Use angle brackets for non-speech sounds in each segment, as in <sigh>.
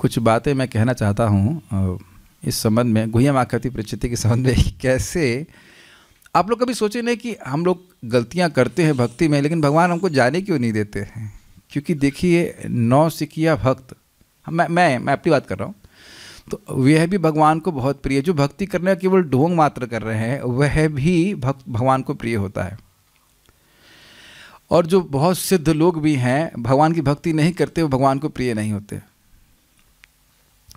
कुछ बातें मैं कहना चाहता हूँ इस संबंध में गुहिया माकृति प्रचिति के संबंध में कैसे आप लोग कभी सोचे नहीं कि हम लोग गलतियाँ करते हैं भक्ति में लेकिन भगवान हमको जाने क्यों नहीं देते हैं क्योंकि देखिए नौ सिकिया भक्त मैं मैं मैं अपनी बात कर रहा हूँ तो वह भी भगवान को बहुत प्रिय जो भक्ति करने केवल ढोंग मात्र कर रहे हैं वह भी भक्त भगवान को प्रिय होता है और जो बहुत सिद्ध लोग भी हैं भगवान की भक्ति नहीं करते वो भगवान को प्रिय नहीं होते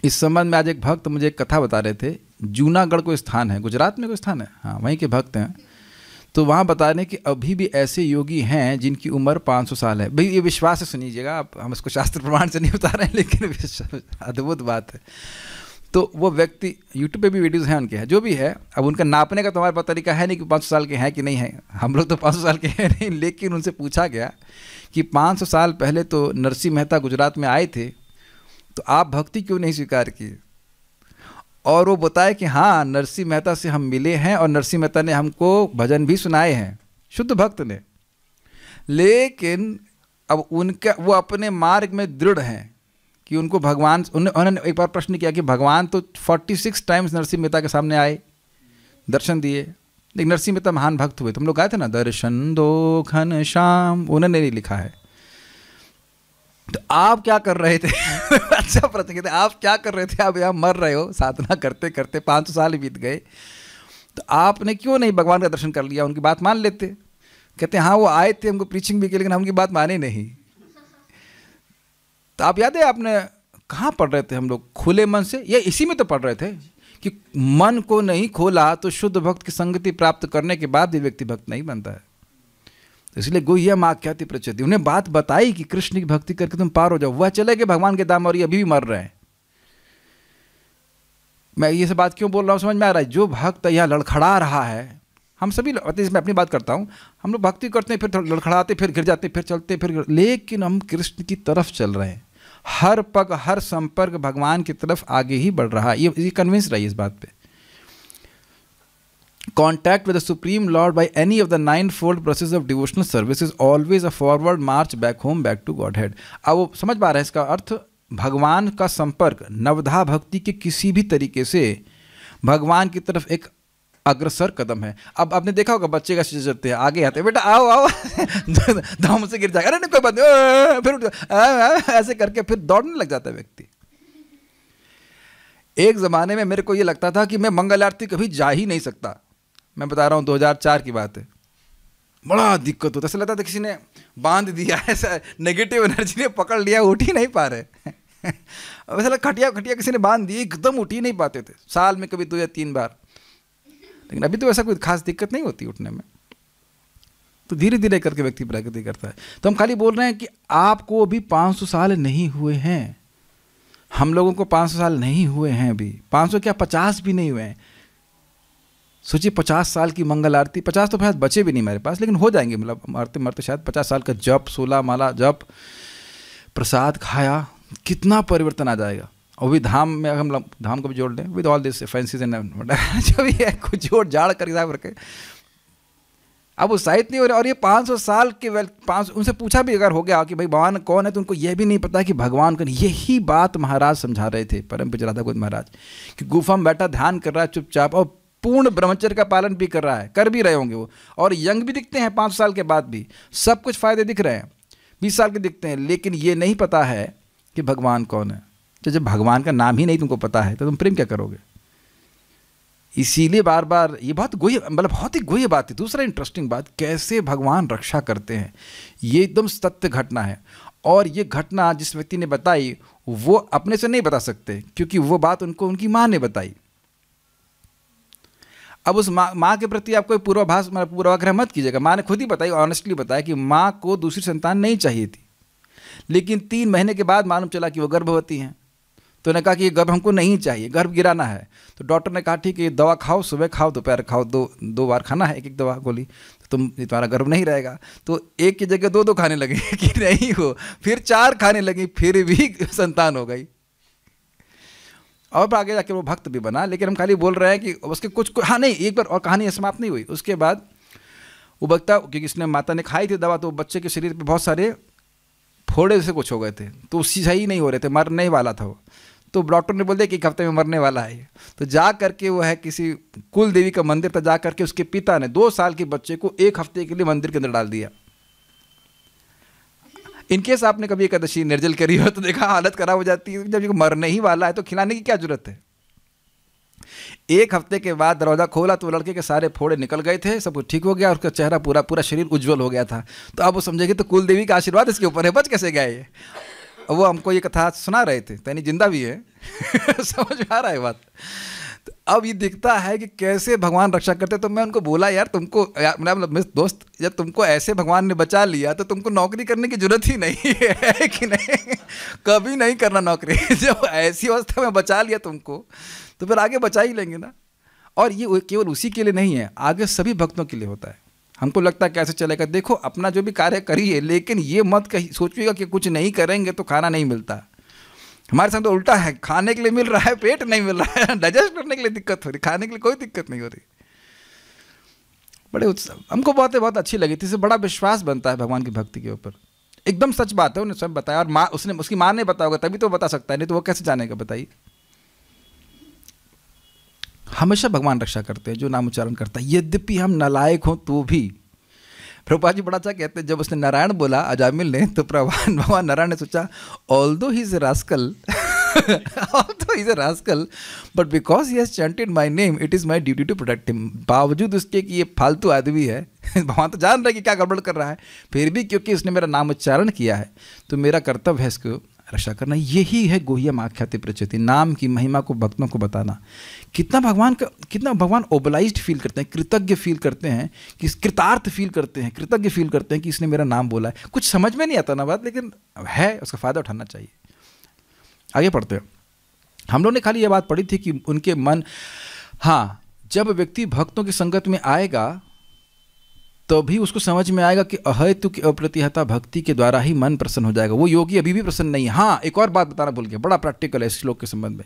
इस संबंध में आज एक भक्त मुझे एक कथा बता रहे थे जूनागढ़ को स्थान है गुजरात में कोई स्थान है हाँ वहीं के भक्त हैं तो वहाँ बता रहे कि अभी भी ऐसे योगी हैं जिनकी उम्र 500 साल है भाई ये विश्वास से सुनीजिएगा आप हम इसको शास्त्र प्रमाण से नहीं बता रहे हैं लेकिन अद्भुत बात है तो वो व्यक्ति यूट्यूब पे भी वीडियोज़ हैं उनके हैं जो भी है अब उनका नापने का तुम्हारा पता पास तरीका है नहीं कि पाँच साल के हैं कि नहीं हैं हम लोग तो पाँच साल के हैं नहीं लेकिन उनसे पूछा गया कि पाँच साल पहले तो नरसिंह मेहता गुजरात में आए थे तो आप भक्ति क्यों नहीं स्वीकार की और वो बताए कि हाँ नरसिंह मेहता से हम मिले हैं और नरसिंह मेहता ने हमको भजन भी सुनाए हैं शुद्ध भक्त ने लेकिन अब उनका वो अपने मार्ग में दृढ़ हैं कि उनको भगवान उन्होंने एक बार प्रश्न किया कि भगवान तो 46 टाइम्स नरसिंह मेहता के सामने आए दर्शन दिए लेकिन नरसिंह मेहता महान भक्त हुए तुम लोग गाए थे ना दर्शन दो घन श्याम उन्होंने नहीं लिखा है तो आप क्या कर रहे थे <laughs> अच्छा प्रश्न कहते आप क्या कर रहे थे आप यहाँ मर रहे हो साधना करते करते पाँच साल बीत गए तो आपने क्यों नहीं भगवान का दर्शन कर लिया उनकी बात मान लेते कहते हाँ वो आए थे हमको प्रीचिंग भी की लेकिन हम उनकी बात माने नहीं तो आप याद है आपने कहाँ पढ़ रहे थे हम लोग खुले मन से या इसी में तो पढ़ रहे थे कि मन को नहीं खोला तो शुद्ध भक्त की संगति प्राप्त करने के बाद भी व्यक्ति भक्त नहीं बनता है इसलिए गोहिया क्या प्रचति उन्हें बात बताई कि कृष्ण की भक्ति करके तुम पार हो जाओ वह चले गए भगवान के दाम और ये अभी भी मर रहे हैं मैं ये सब बात क्यों बोल रहा हूँ समझ में आ रहा है जो भक्त यहाँ लड़खड़ा रहा है हम सभी इसमें अपनी बात करता हूँ हम लोग भक्ति करते हैं फिर लड़खड़ाते फिर गिर जाते फिर चलते फिर लेकिन हम कृष्ण की तरफ चल रहे हैं हर पग हर संपर्क भगवान की तरफ आगे ही बढ़ रहा है ये, ये कन्विंस रही इस बात पर contact with the Supreme Lord by any of the ninefold process of devotional service is always a forward march back home, back to Godhead. अब वो समझ पा रहे हैं इसका अर्थ भगवान का संपर्क नवधा भक्ति के किसी भी तरीके से भगवान की तरफ एक अग्रसर कदम है अब आपने देखा होगा बच्चे का शीशे चलते हैं आगे आते हैं बेटा आओ आओ <laughs> धाम से गिर जाएगा अरे नहीं कोई बात नहीं फिर उठ ऐसे करके फिर दौड़ने लग जाता है व्यक्ति एक ज़माने में मेरे को ये लगता था कि मैं मंगल आरती कभी जा ही नहीं सकता मैं बता रहा हूँ दो की बात है बड़ा दिक्कत होता ऐसा लगता था किसी ने बांध दिया ऐसा नेगेटिव एनर्जी ने पकड़ लिया उठ ही नहीं पा रहे वैसे लग खटिया खटिया किसी ने बांध दी एकदम उठ ही नहीं पाते थे साल में कभी दो या तीन बार लेकिन अभी तो ऐसा कोई खास दिक्कत नहीं होती उठने में तो धीरे धीरे करके व्यक्ति प्रगति करता है तो हम खाली बोल रहे हैं कि आपको अभी 500 साल नहीं हुए हैं हम लोगों को 500 साल नहीं हुए हैं अभी 500 क्या 50 भी नहीं हुए हैं सोचिए पचास साल की मंगल आरती पचास तो शायद बचे भी नहीं मेरे पास लेकिन हो जाएंगे मतलब मरते मरते शायद पचास साल का जप सोलह माला जप प्रसाद खाया कितना परिवर्तन आ जाएगा और भी धाम में हम धाम को भी जोड़ लें with all this fancies and जो भी है कुछ जोड़ जाड़ कर साहब रखे अब उत्साहित नहीं हो रहे और ये 500 साल के वेल पाँच उनसे पूछा भी अगर हो गया कि भाई भगवान कौन है तो उनको यह भी नहीं पता कि भगवान कौन यही बात महाराज समझा रहे थे परम पिचराधा गोद महाराज कि गुफा में बैठा ध्यान कर रहा है चुपचाप और पूर्ण ब्रह्मचर्य का पालन भी कर रहा है कर भी रहे होंगे वो और यंग भी दिखते हैं पाँच साल के बाद भी सब कुछ फ़ायदे दिख रहे हैं बीस साल के दिखते हैं लेकिन ये नहीं पता है कि भगवान कौन है तो जब भगवान का नाम ही नहीं तुमको पता है तो तुम प्रेम क्या करोगे इसीलिए बार बार ये बहुत गुह्य मतलब बहुत ही गुह्य बात है दूसरा इंटरेस्टिंग बात कैसे भगवान रक्षा करते हैं ये एकदम सत्य घटना है और ये घटना जिस व्यक्ति ने बताई वो अपने से नहीं बता सकते क्योंकि वो बात उनको उनकी माँ ने बताई अब उस माँ माँ के प्रति आप कोई पूर्वाभास मतलब पूर्वाग्रह मत कीजिएगा माँ ने खुद ही बताई ऑनेस्टली बताया कि माँ को दूसरी संतान नहीं चाहिए थी लेकिन तीन महीने के बाद मालूम चला कि वो गर्भवती हैं तो उन्होंने कहा कि ये गर्भ हमको नहीं चाहिए गर्भ गिराना है तो डॉक्टर ने कहा ठीक है दवा खाओ सुबह खाओ दोपहर खाओ दो दो बार खाना है एक एक दवा गोली तो तुम ये तुम्हारा गर्भ नहीं रहेगा तो एक की जगह दो दो खाने लगे <laughs> कि नहीं हो फिर चार खाने लगी फिर भी संतान हो गई और आगे जाके वो भक्त भी बना लेकिन हम खाली बोल रहे हैं कि उसके कुछ हाँ नहीं एक बार और कहानी समाप्त नहीं हुई उसके बाद वो वक्ता क्योंकि इसने माता ने खाई थी दवा तो बच्चे के शरीर पर बहुत सारे फोड़े से कुछ हो गए थे तो उसी सही नहीं हो रहे थे मरने वाला था वो तो डॉक्टर ने बोल दिया कि एक हफ्ते में मरने वाला है तो जा करके वो है किसी कुल देवी का मंदिर पर जा करके उसके पिता ने दो साल के बच्चे को एक हफ्ते के लिए मंदिर के अंदर डाल दिया इनकेस आपने कभी एकादशी निर्जल करी हो तो देखा हालत खराब हो जाती है जब ये मरने ही वाला है तो खिलाने की क्या जरूरत है एक हफ्ते के बाद दरवाज़ा खोला तो लड़के के सारे फोड़े निकल गए थे सब कुछ ठीक हो गया और उसका चेहरा पूरा पूरा शरीर उज्जवल हो गया था तो आप वो समझेगी तो कुल देवी का आशीर्वाद इसके ऊपर है बच कैसे गए ये वो हमको ये कथा सुना रहे थे तो यानी जिंदा भी है <laughs> समझ में आ रहा है बात तो अब ये दिखता है कि कैसे भगवान रक्षा करते तो मैं उनको बोला यार तुमको यार मतलब, मतलब दोस्त जब तुमको ऐसे भगवान ने बचा लिया तो तुमको नौकरी करने की जरूरत ही नहीं है कि नहीं <laughs> कभी नहीं करना नौकरी <laughs> जब ऐसी अवस्था में बचा लिया तुमको तो फिर आगे बचा ही लेंगे ना और ये केवल उसी के लिए नहीं है आगे सभी भक्तों के लिए होता है हमको लगता है कैसे चलेगा देखो अपना जो भी कार्य करिए लेकिन ये मत कहीं सोचिएगा कि कुछ नहीं करेंगे तो खाना नहीं मिलता हमारे साथ तो उल्टा है खाने के लिए मिल रहा है पेट नहीं मिल रहा है डाइजेस्ट <laughs> करने के लिए दिक्कत हो रही खाने के लिए कोई दिक्कत नहीं हो रही बड़े उत्सव हमको बहुत बहुत अच्छी लगी थी इससे बड़ा विश्वास बनता है भगवान की भक्ति के ऊपर एकदम सच बात है उन्हें सब बताया और माँ उसने उसकी माँ ने बताया तभी तो बता सकता है नहीं तो वो कैसे जानेगा बताइए हमेशा भगवान रक्षा करते हैं जो नाम उच्चारण करता है यद्यपि हम नलायक हों तो भी प्रभुपाद जी बड़ा अच्छा कहते हैं जब उसने नारायण बोला अजामिल ने तो प्रभान भगवान नारायण ने सोचा although he is rascal but because a rascal but because he has chanted my name it is बावजूद उसके कि ये फालतू आदमी है <laughs> भगवान तो जान रहे कि क्या गड़बड़ कर रहा है फिर भी क्योंकि उसने मेरा नाम उच्चारण किया है तो मेरा कर्तव्य है इसको रक्षा करना यही है गोहिया आख्याति प्रचिति नाम की महिमा को भक्तों को बताना कितना भगवान का कितना भगवान ओबलाइज फील करते हैं कृतज्ञ फील करते हैं कि कृतार्थ फील करते हैं कृतज्ञ फील करते हैं कि इसने मेरा नाम बोला है कुछ समझ में नहीं आता ना बात लेकिन है उसका फ़ायदा उठाना चाहिए आगे पढ़ते हैं हम लोग ने खाली ये बात पढ़ी थी कि उनके मन हाँ जब व्यक्ति भक्तों की संगत में आएगा तो भी उसको समझ में आएगा कि अहेतु की अप्रतिहता भक्ति के द्वारा ही मन प्रसन्न हो जाएगा वो योगी अभी भी प्रसन्न नहीं है हाँ एक और बात बताना भूल गया बड़ा प्रैक्टिकल है इस श्लोक के संबंध में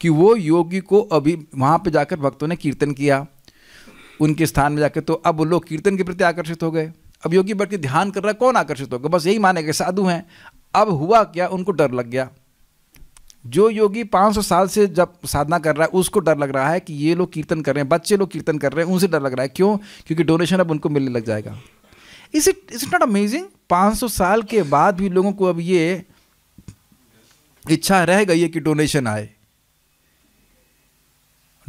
कि वो योगी को अभी वहाँ पे जाकर भक्तों ने कीर्तन किया उनके स्थान में जाकर तो अब वो लोग कीर्तन के प्रति आकर्षित हो गए अब योगी बैठ के ध्यान कर रहा है कौन आकर्षित होगा बस यही माने गए साधु हैं अब हुआ क्या उनको डर लग गया जो योगी 500 साल से जब साधना कर रहा है उसको डर लग रहा है कि ये लोग कीर्तन कर रहे हैं बच्चे लोग कीर्तन कर रहे हैं उनसे डर लग रहा है क्यों क्योंकि डोनेशन अब उनको मिलने लग जाएगा इस इट इज नॉट अमेजिंग 500 साल के बाद भी लोगों को अब ये इच्छा रह गई है कि डोनेशन आए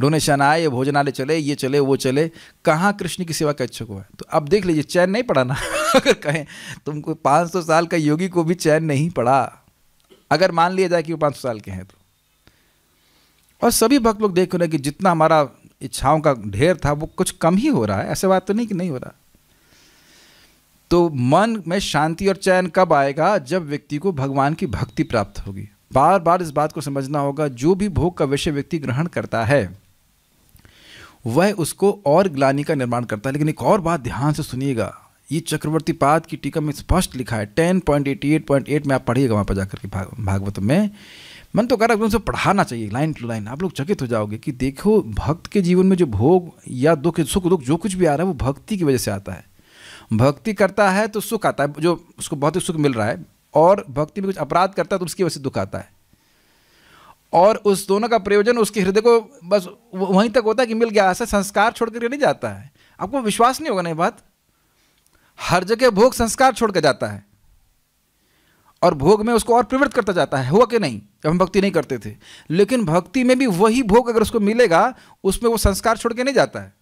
डोनेशन आए भोजनालय चले ये चले वो चले कहाँ कृष्ण की सेवा का इच्छुक हुआ तो अब देख लीजिए चैन नहीं पड़ा ना <laughs> अगर कहें तुमको पाँच सौ साल का योगी को भी चैन नहीं पड़ा अगर मान लिया जाए कि वो पाँच सौ साल के हैं तो और सभी भक्त लोग देख रहे हैं कि जितना हमारा इच्छाओं का ढेर था वो कुछ कम ही हो रहा है ऐसे बात तो नहीं कि नहीं हो रहा तो मन में शांति और चैन कब आएगा जब व्यक्ति को भगवान की भक्ति प्राप्त होगी बार बार इस बात को समझना होगा जो भी भोग का विषय व्यक्ति ग्रहण करता है वह उसको और ग्लानी का निर्माण करता है लेकिन एक और बात ध्यान से सुनिएगा ये चक्रवर्ती पाद की टीका में स्पष्ट लिखा है ten point eighty eight point eight में आप पढ़िएगा वहाँ पर जाकर के भाग, भागवत में मन तो कर रहा है उनसे पढ़ाना चाहिए लाइन टू लाइन आप लोग चकित हो जाओगे कि देखो भक्त के जीवन में जो भोग या दुख सुख दुख जो कुछ भी आ रहा है वो भक्ति की वजह से आता है भक्ति करता है तो सुख आता है जो उसको बहुत ही सुख मिल रहा है और भक्ति में कुछ अपराध करता है तो उसकी वजह से दुख आता है और उस दोनों का प्रयोजन उसके हृदय को बस वहीं तक होता है कि मिल गया ऐसा संस्कार छोड़ कर नहीं जाता है आपको विश्वास नहीं होगा नहीं बात हर जगह भोग संस्कार छोड़ कर जाता है और भोग में उसको और प्रवृत्त करता जाता है हुआ कि नहीं जब हम भक्ति नहीं करते थे लेकिन भक्ति में भी वही भोग अगर उसको मिलेगा उसमें वो संस्कार छोड़ के नहीं जाता है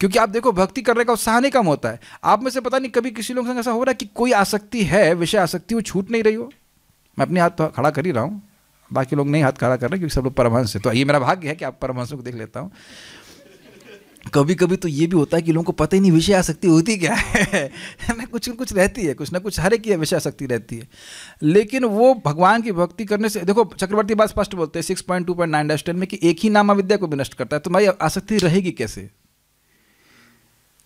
क्योंकि आप देखो भक्ति करने का उत्साह नहीं कम होता है आप में से पता नहीं कभी किसी लोगों संग ऐसा हो रहा है कि कोई आसक्ति है विषय आसक्ति वो छूट नहीं रही हो मैं अपने हाथ तो खड़ा कर ही रहा हूँ बाकी लोग नहीं हाथ खड़ा कर रहे क्योंकि सब लोग परमहंस है तो ये मेरा भाग्य है कि आप परमहंसों को देख लेता हूँ कभी कभी तो ये भी होता है कि लोगों को पता ही नहीं विषय आसक्ति होती क्या है ना <laughs> कुछ न कुछ रहती है कुछ ना कुछ हर एक की विषय आसक्ति रहती है लेकिन वो भगवान की भक्ति करने से देखो चक्रवर्ती बात स्पष्ट बोलते हैं six point two point nine dash ten में कि एक ही नाम विद्या को भी नष्ट करता है तो भाई आसक्ति रहेगी कैसे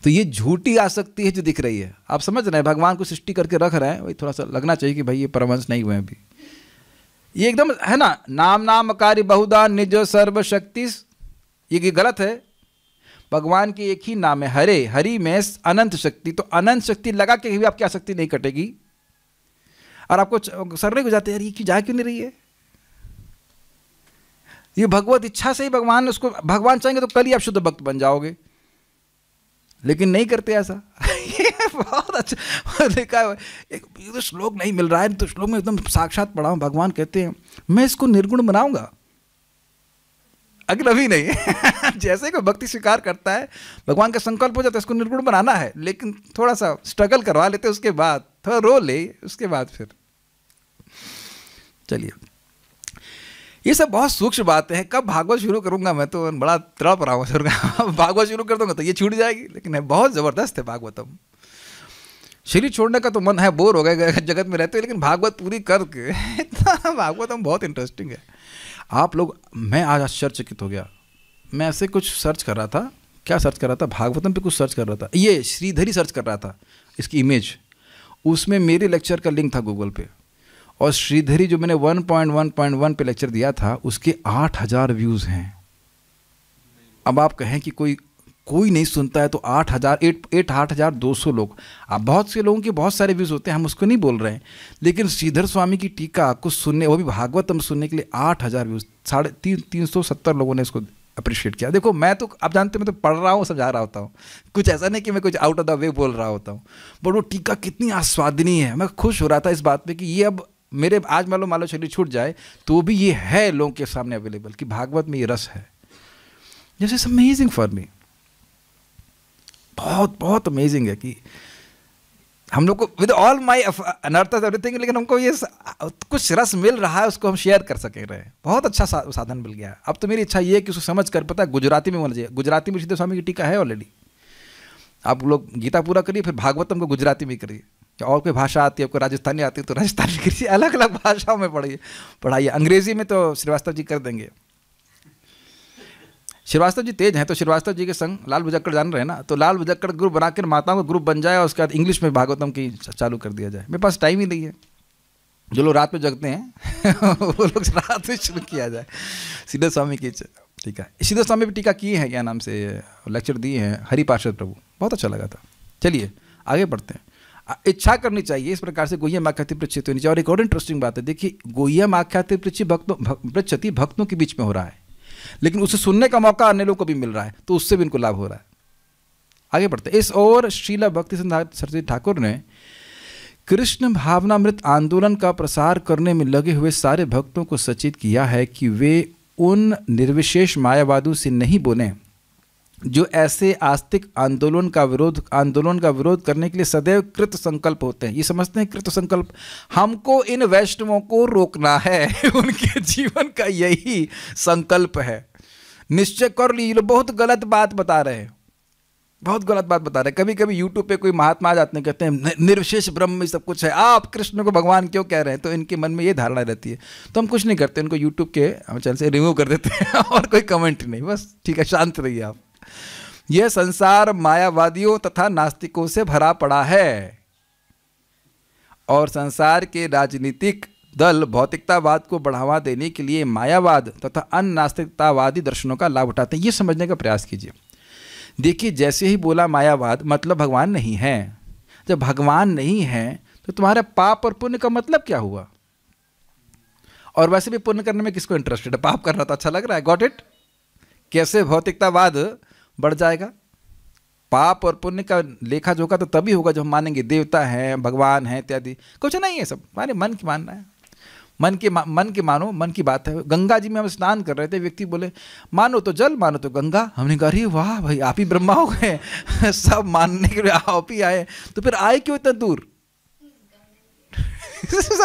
तो ये झूठी आसक्ति है जो दिख रही है आप समझ रहे हैं भगवान को सृष्टि करके रख रहे हैं वही थोड़ा सा लगना चाहिए कि भाई ये परमंश नहीं हुए अभी ये एकदम है ना नाम नाम कार्य बहुदा निज सर्वशक्ति ये गलत है भगवान के एक ही नाम है हरे हरि में अनंत शक्ति तो अनंत शक्ति लगा के भी आपकी आसक्ति नहीं कटेगी और आपको सर नहीं गुजाते यार ये क्यों जा क्यों नहीं रही है ये भगवत इच्छा से ही भगवान उसको भगवान चाहेंगे तो कल ही आप शुद्ध भक्त बन जाओगे लेकिन नहीं करते ऐसा <laughs> बहुत अच्छा <laughs> देखा एक तो श्लोक नहीं मिल रहा है तो श्लोक में एकदम साक्षात पढ़ा भगवान कहते हैं मैं इसको निर्गुण बनाऊंगा अगर अभी नहीं <laughs> जैसे कोई भक्ति स्वीकार करता है भगवान का संकल्प हो जाता है इसको निर्गुण बनाना है लेकिन थोड़ा सा स्ट्रगल करवा लेते उसके बाद थोड़ा रो ले उसके बाद फिर चलिए ये सब बहुत सूक्ष्म बातें हैं कब भागवत शुरू करूंगा मैं तो बड़ा तड़प रहा हूँ भागवत शुरू कर दूंगा तो ये छूट जाएगी लेकिन है बहुत ज़बरदस्त है भागवतम शरीर छोड़ने का तो मन है बोर हो गए जगत में रहते हो लेकिन भागवत पूरी करके <laughs> इतना भागवतम बहुत इंटरेस्टिंग है आप लोग मैं आज आश्चर्यचकित हो गया मैं ऐसे कुछ सर्च कर रहा था क्या सर्च कर रहा था भागवतम पे कुछ सर्च कर रहा था ये श्रीधरी सर्च कर रहा था इसकी इमेज उसमें मेरे लेक्चर का लिंक था गूगल पे और श्रीधरी जो मैंने 1.1.1 पे लेक्चर दिया था उसके 8000 व्यूज़ हैं अब आप कहें कि कोई कोई नहीं सुनता है तो आठ हज़ार एट एट आठ हज़ार दो सौ लोग अब बहुत से लोगों के बहुत सारे व्यूज़ होते हैं हम उसको नहीं बोल रहे हैं लेकिन श्रीधर स्वामी की टीका को सुनने वो भी भागवतम सुनने के लिए आठ हज़ार व्यूज़ साढ़े तीन तीन सौ सत्तर लोगों ने इसको अप्रिशिएट किया देखो मैं तो आप जानते मैं तो पढ़ रहा हूँ समझा रहा होता हूँ कुछ ऐसा नहीं कि मैं कुछ आउट ऑफ द वे बोल रहा होता हूँ बट वो टीका कितनी आस्वादनीय है मैं खुश हो रहा था इस बात पर कि ये अब मेरे आज मान लो मान लो शरीर छूट जाए तो भी ये है लोगों के सामने अवेलेबल कि भागवत में ये रस है जैसे इट्स अमेजिंग फॉर मी बहुत बहुत अमेजिंग है कि हम लोग को विद ऑल माई अनर्थस एवरीथिंग लेकिन हमको ये कुछ रस मिल रहा है उसको हम शेयर कर सके रहे हैं बहुत अच्छा सा, साधन मिल गया अब तो मेरी इच्छा ये है कि उसको समझ कर पता गुजराती में होना चाहिए गुजराती में सीधे स्वामी की टीका है ऑलरेडी आप लोग गीता पूरा करिए फिर भागवतम को गुजराती में करिए और कोई भाषा आती है आपको राजस्थानी आती है तो राजस्थानी किसी अलग अलग भाषाओं में पढ़िए पढ़ाइए अंग्रेजी में तो श्रीवास्तव जी कर देंगे श्रीवास्तव जी तेज हैं तो श्रीवास्तव जी के संग लाल बुजक्कड़ जान रहे हैं ना तो लाल बुजक्कड़ ग्रुप बनाकर माताओं का ग्रुप बन जाए और उसके बाद इंग्लिश में भागवतम की चालू कर दिया जाए मेरे पास टाइम ही नहीं है जो लोग रात में जगते हैं <laughs> वो लोग रात में शुरू किया जाए सिद्ध स्वामी की टीका सिद्ध स्वामी भी टीका किए हैं क्या नाम से लेक्चर दिए हैं हरिपार्षद प्रभु बहुत अच्छा लगा था चलिए आगे बढ़ते हैं इच्छा करनी चाहिए इस प्रकार से गोहिया माख्याति पृछित होनी चाहिए और एक और इंटरेस्टिंग बात है देखिए गोहिया माख्याति प्रचित भक्तों पृछति भक्तों के बीच में हो रहा है लेकिन उसे सुनने का मौका अन्य लोग को भी मिल रहा है तो उससे भी इनको लाभ हो रहा है आगे बढ़ते इस और शीला भक्ति सरस्वती ठाकुर ने कृष्ण भावनामृत आंदोलन का प्रसार करने में लगे हुए सारे भक्तों को सचेत किया है कि वे उन निर्विशेष मायावादों से नहीं बोलें जो ऐसे आस्तिक आंदोलन का विरोध आंदोलन का विरोध करने के लिए सदैव कृत संकल्प होते हैं ये समझते हैं कृत संकल्प हमको इन वैष्णवों को रोकना है <laughs> उनके जीवन का यही संकल्प है निश्चय कर ली लोग बहुत गलत बात बता रहे हैं बहुत गलत बात बता रहे हैं कभी कभी यूट्यूब पे कोई महात्मा आ जाते हैं कहते हैं निर्विशेष ब्रह्म में सब कुछ है आप कृष्ण को भगवान क्यों कह रहे हैं तो इनके मन में ये धारणा रहती है तो हम कुछ नहीं करते इनको यूट्यूब के हम चैनल से रिमूव कर देते हैं <laughs> और कोई कमेंट नहीं बस ठीक है शांत रहिए आप यह संसार मायावादियों तथा नास्तिकों से भरा पड़ा है और संसार के राजनीतिक दल भौतिकतावाद को बढ़ावा देने के लिए मायावाद तथा अन्य नास्तिकतावादी दर्शनों का लाभ उठाते हैं ये समझने का प्रयास कीजिए देखिए जैसे ही बोला मायावाद मतलब भगवान नहीं है जब भगवान नहीं है तो तुम्हारे पाप और पुण्य का मतलब क्या हुआ और वैसे भी पुण्य करने में किसको इंटरेस्टेड है पाप करना तो अच्छा लग रहा है गॉट इट कैसे भौतिकतावाद बढ़ जाएगा पाप और पुण्य का लेखा जोखा तो तभी होगा जब हम मानेंगे देवता है भगवान है इत्यादि कुछ नहीं है सब हमारे मन की मानना है मन के मन के मानो मन की बात है गंगा जी में हम स्नान कर रहे थे व्यक्ति बोले मानो तो जल मानो तो गंगा हमने कहा अरे वाह भाई आप ही ब्रह्मा हो गए <laughs> सब मानने के लिए आप ही आए तो फिर आए क्यों इतना दूर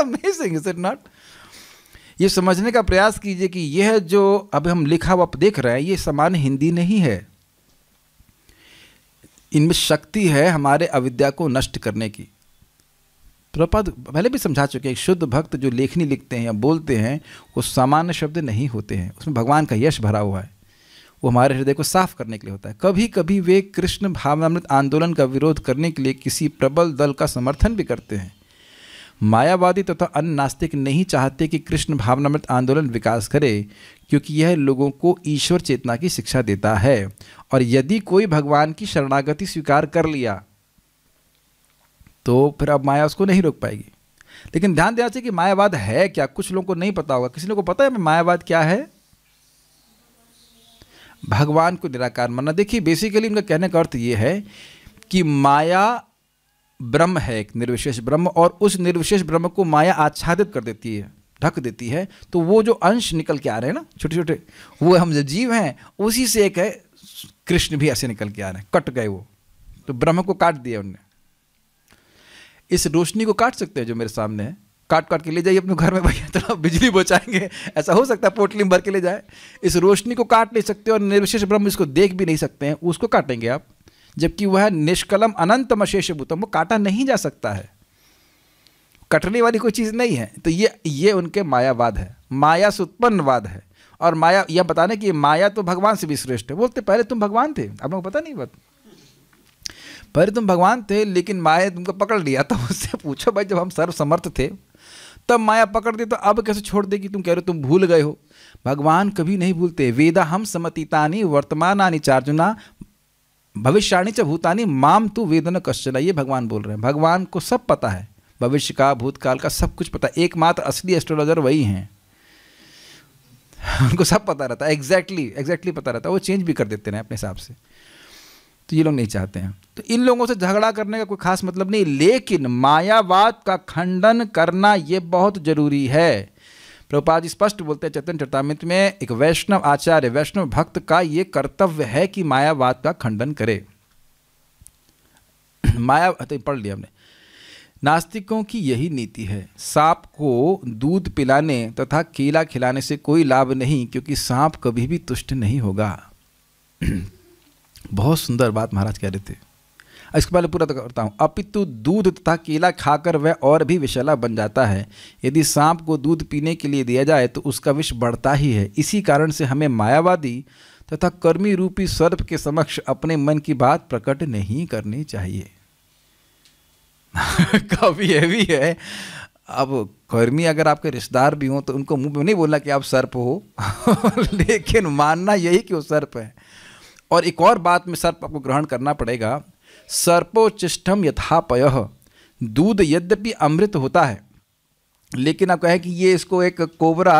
अमेजिंग इज इट नॉट ये समझने का प्रयास कीजिए कि यह जो अब हम लिखा हुआ देख रहे हैं ये सामान्य हिंदी नहीं है इनमें शक्ति है हमारे अविद्या को नष्ट करने की प्रपद पहले भी समझा चुके हैं शुद्ध भक्त जो लेखनी लिखते हैं या बोलते हैं वो सामान्य शब्द नहीं होते हैं उसमें भगवान का यश भरा हुआ है वो हमारे हृदय को साफ करने के लिए होता है कभी कभी वे कृष्ण भावनामृत आंदोलन का विरोध करने के लिए किसी प्रबल दल का समर्थन भी करते हैं मायावादी तथा अन्य नास्तिक नहीं चाहते कि कृष्ण भावनामृत आंदोलन विकास करे क्योंकि यह लोगों को ईश्वर चेतना की शिक्षा देता है और यदि कोई भगवान की शरणागति स्वीकार कर लिया तो फिर अब माया उसको नहीं रोक पाएगी लेकिन ध्यान दिया चाहिए कि मायावाद है क्या कुछ लोगों को नहीं पता होगा किसी लोगों को पता है मायावाद क्या है भगवान को निराकार मानना देखिए बेसिकली उनका कहने का अर्थ यह है कि माया ब्रह्म है एक निर्विशेष ब्रह्म और उस निर्विशेष ब्रह्म को माया आच्छादित कर देती है ढक देती है तो वो जो अंश निकल के आ रहे हैं ना छोटे छोटे वो हम जो जीव हैं उसी से एक है कृष्ण भी ऐसे निकल के आ रहे हैं कट गए वो तो ब्रह्म को काट दिया उनने इस रोशनी को काट सकते हैं जो मेरे सामने है काट काट के ले जाइए अपने घर में भैया थोड़ा तो बिजली बचाएंगे ऐसा हो सकता है पोटली भर के ले जाए इस रोशनी को काट नहीं सकते और निर्विशेष ब्रह्म इसको देख भी नहीं सकते हैं उसको काटेंगे आप जबकि वह निष्कलम अनंत मशेष भूतम वो काटा नहीं जा सकता है कटने वाली कोई चीज़ नहीं है तो ये ये उनके मायावाद है माया से उत्पन्नवाद है और माया यह बताने कि माया तो भगवान से भी श्रेष्ठ है बोलते पहले तुम भगवान थे आप लोग पता नहीं बात पहले तुम भगवान थे लेकिन माया तुमको पकड़ लिया तब तो उससे पूछो भाई जब हम सर्वसमर्थ थे तब माया पकड़ दी तो अब कैसे छोड़ देगी तुम कह रहे हो तुम भूल गए हो भगवान कभी नहीं भूलते वेदा हम समतीतानी वर्तमानानी चार्जुना भविष्याणी च भूतानी माम तू वेदन कश्चला ये भगवान बोल रहे हैं भगवान को सब पता है भविष्य का भूतकाल का सब कुछ पता है एकमात्र असली एस्ट्रोलॉजर वही हैं <laughs> उनको सब पता रहता है एग्जैक्टली एग्जैक्टली पता रहता है वो चेंज भी कर देते हैं अपने हिसाब से तो ये लोग नहीं चाहते हैं तो इन लोगों से झगड़ा करने का कोई खास मतलब नहीं लेकिन मायावाद का खंडन करना ये बहुत ज़रूरी है प्रभुपाद जी स्पष्ट बोलते हैं चैतन्य चरतामित में एक वैष्णव आचार्य वैष्णव भक्त का ये कर्तव्य है कि मायावाद का खंडन करे <clears throat> माया तो पढ़ लिया हमने नास्तिकों की यही नीति है सांप को दूध पिलाने तथा केला खिलाने से कोई लाभ नहीं क्योंकि सांप कभी भी तुष्ट नहीं होगा <clears throat> बहुत सुंदर बात महाराज कह रहे थे इसके पहले पूरा तो करता हूँ अपितु दूध तथा केला खाकर वह और भी विषैला बन जाता है यदि सांप को दूध पीने के लिए दिया जाए तो उसका विष बढ़ता ही है इसी कारण से हमें मायावादी तथा कर्मी रूपी सर्प के समक्ष अपने मन की बात प्रकट नहीं करनी चाहिए <laughs> यह भी है अब कर्मी अगर आपके रिश्तेदार भी हों तो उनको मुंह में नहीं बोलना कि आप सर्प हो <laughs> लेकिन मानना यही कि वो सर्प है और एक और बात में सर्प आपको ग्रहण करना पड़ेगा सर्पोचिष्टम यथापय दूध यद्यपि अमृत होता है लेकिन आप कहें कि ये इसको एक कोबरा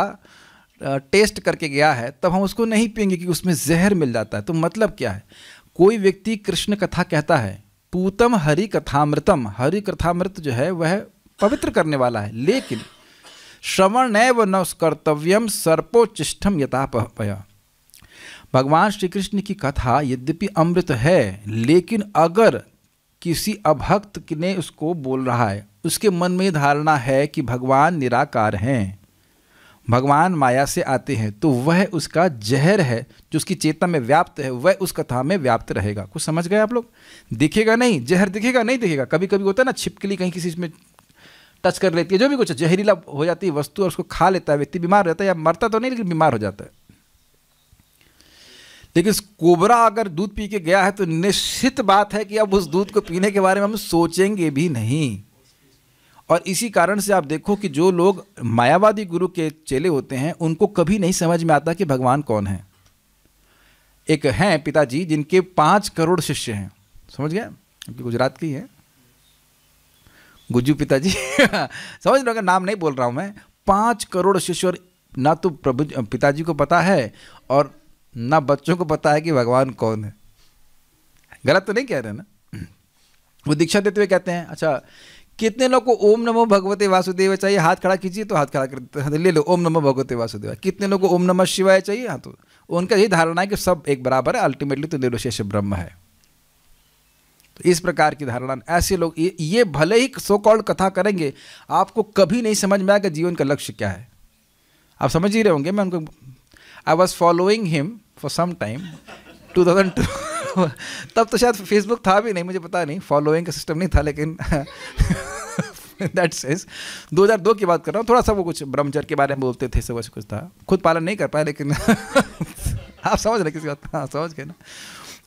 टेस्ट करके गया है तब हम उसको नहीं पियेंगे क्योंकि उसमें जहर मिल जाता है तो मतलब क्या है कोई व्यक्ति कृष्ण कथा कहता है पूतम हरि कथामृतम हरि कथामृत जो है वह पवित्र करने वाला है लेकिन श्रवण न कर्तव्यम सर्पोचिष्टम यथापय भगवान श्री कृष्ण की कथा यद्यपि अमृत है लेकिन अगर किसी अभक्त ने उसको बोल रहा है उसके मन में धारणा है कि भगवान निराकार हैं भगवान माया से आते हैं तो वह उसका जहर है जो उसकी चेतना में व्याप्त है वह उस कथा में व्याप्त रहेगा कुछ समझ गए आप लोग दिखेगा नहीं जहर दिखेगा नहीं दिखेगा कभी कभी होता है ना छिपकली कहीं किसी में टच कर लेती है जो भी कुछ जहरीला हो जाती है वस्तु और उसको खा लेता है व्यक्ति बीमार रहता है या मरता तो नहीं लेकिन बीमार हो जाता है लेकिन कोबरा अगर दूध पी के गया है तो निश्चित बात है कि अब उस दूध को पीने के बारे में हम सोचेंगे भी नहीं और इसी कारण से आप देखो कि जो लोग मायावादी गुरु के चेले होते हैं उनको कभी नहीं समझ में आता कि भगवान कौन है एक हैं पिताजी जिनके पांच करोड़ शिष्य हैं समझ गए क्योंकि गुजरात के है हैं गुज्जू पिताजी <laughs> समझ लो अगर नाम नहीं बोल रहा हूं मैं पांच करोड़ शिष्य और ना तो प्रभु पिताजी को पता है और ना बच्चों को पता है कि भगवान कौन है गलत तो नहीं कह रहे ना वो दीक्षा देते हुए कहते हैं अच्छा कितने लोग को ओम नमो भगवते वासुदेव चाहिए हाथ खड़ा कीजिए तो हाथ खड़ा कर ले लो ओम नमो भगवते वासुदेव कितने लोग को ओम नमः शिवाय चाहिए हाँ तो उनका यही धारणा है कि सब एक बराबर है अल्टीमेटली तो निर्विशेष ब्रह्म है तो इस प्रकार की धारणा ऐसे लोग ये, ये भले ही सो कॉल्ड कथा करेंगे आपको कभी नहीं समझ में आएगा जीवन का लक्ष्य क्या है आप समझ ही रहे होंगे मैं उनको I was following him for some time 2002 तब तो शायद फेसबुक था भी नहीं मुझे पता नहीं फॉलोइंग का सिस्टम नहीं था लेकिन दैट्स इज 2002 की बात कर रहा हूँ थोड़ा सा वो कुछ ब्रह्मचर्य के बारे में बोलते थे सब कुछ था खुद पालन नहीं कर पाया लेकिन <laughs> आप समझ रहे किसी बात हाँ समझ गए ना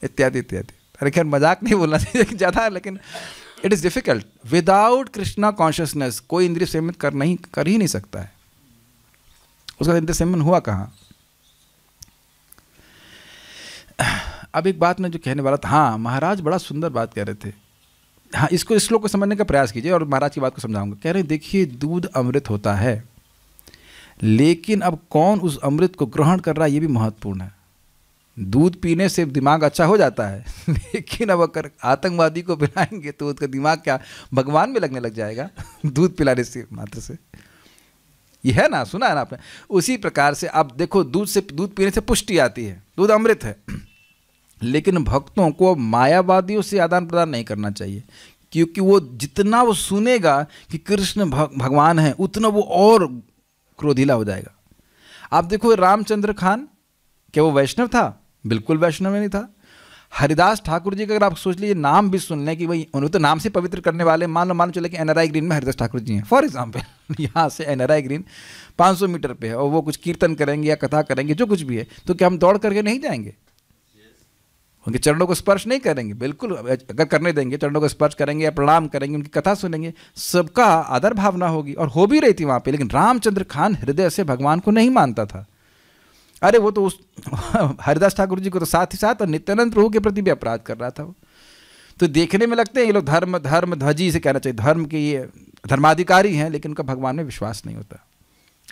इत्यादि इत्यादि अरे खैर मजाक नहीं बोलना चाहिए <laughs> ज़्यादा लेकिन it is difficult without Krishna consciousness कोई इंद्रिय सेमित कर नहीं कर ही नहीं सकता है उसका इंद्रिय सेमन हुआ कहाँ अब एक बात मैं जो कहने वाला था हाँ महाराज बड़ा सुंदर बात कह रहे थे हाँ इसको इस श्लोक को समझने का प्रयास कीजिए और महाराज की बात को समझाऊंगा कह रहे हैं देखिए दूध अमृत होता है लेकिन अब कौन उस अमृत को ग्रहण कर रहा है ये भी महत्वपूर्ण है दूध पीने से दिमाग अच्छा हो जाता है <laughs> लेकिन अब अगर आतंकवादी को पिलाएंगे तो उसका दिमाग क्या भगवान में लगने लग जाएगा <laughs> दूध पिलाने से मात्र से ये है ना सुना है ना आपने उसी प्रकार से आप देखो दूध से दूध पीने से पुष्टि आती है दूध अमृत है लेकिन भक्तों को मायावादियों से आदान प्रदान नहीं करना चाहिए क्योंकि वो जितना वो सुनेगा कि कृष्ण भगवान है उतना वो और क्रोधिला हो जाएगा आप देखो रामचंद्र खान क्या वो वैष्णव था बिल्कुल वैष्णव नहीं था हरिदास ठाकुर जी का अगर आप सोच लीजिए नाम भी सुन लें कि भाई उन्हें तो नाम से पवित्र करने वाले मान लो मान चले कि एनआरआई ग्रीन में हरिदास ठाकुर जी हैं फॉर एग्जाम्पल <laughs> यहाँ से एनआरआई ग्रीन 500 मीटर पे है और वो कुछ कीर्तन करेंगे या कथा करेंगे जो कुछ भी है तो क्या हम दौड़ करके नहीं जाएंगे उनके चरणों को स्पर्श नहीं करेंगे बिल्कुल अगर करने देंगे चरणों को स्पर्श करेंगे या प्रणाम करेंगे उनकी कथा सुनेंगे सबका आदर भावना होगी और हो भी रही थी वहाँ पे लेकिन रामचंद्र खान हृदय से भगवान को नहीं मानता था अरे वो तो उस <laughs> हरिदास ठाकुर जी को तो साथ ही साथ और नित्यानंद प्रभु के प्रति भी अपराध कर रहा था वो तो देखने में लगते हैं ये लोग धर्म धर्म ध्वजी से कहना चाहिए धर्म के ये धर्माधिकारी हैं लेकिन उनका भगवान में विश्वास नहीं होता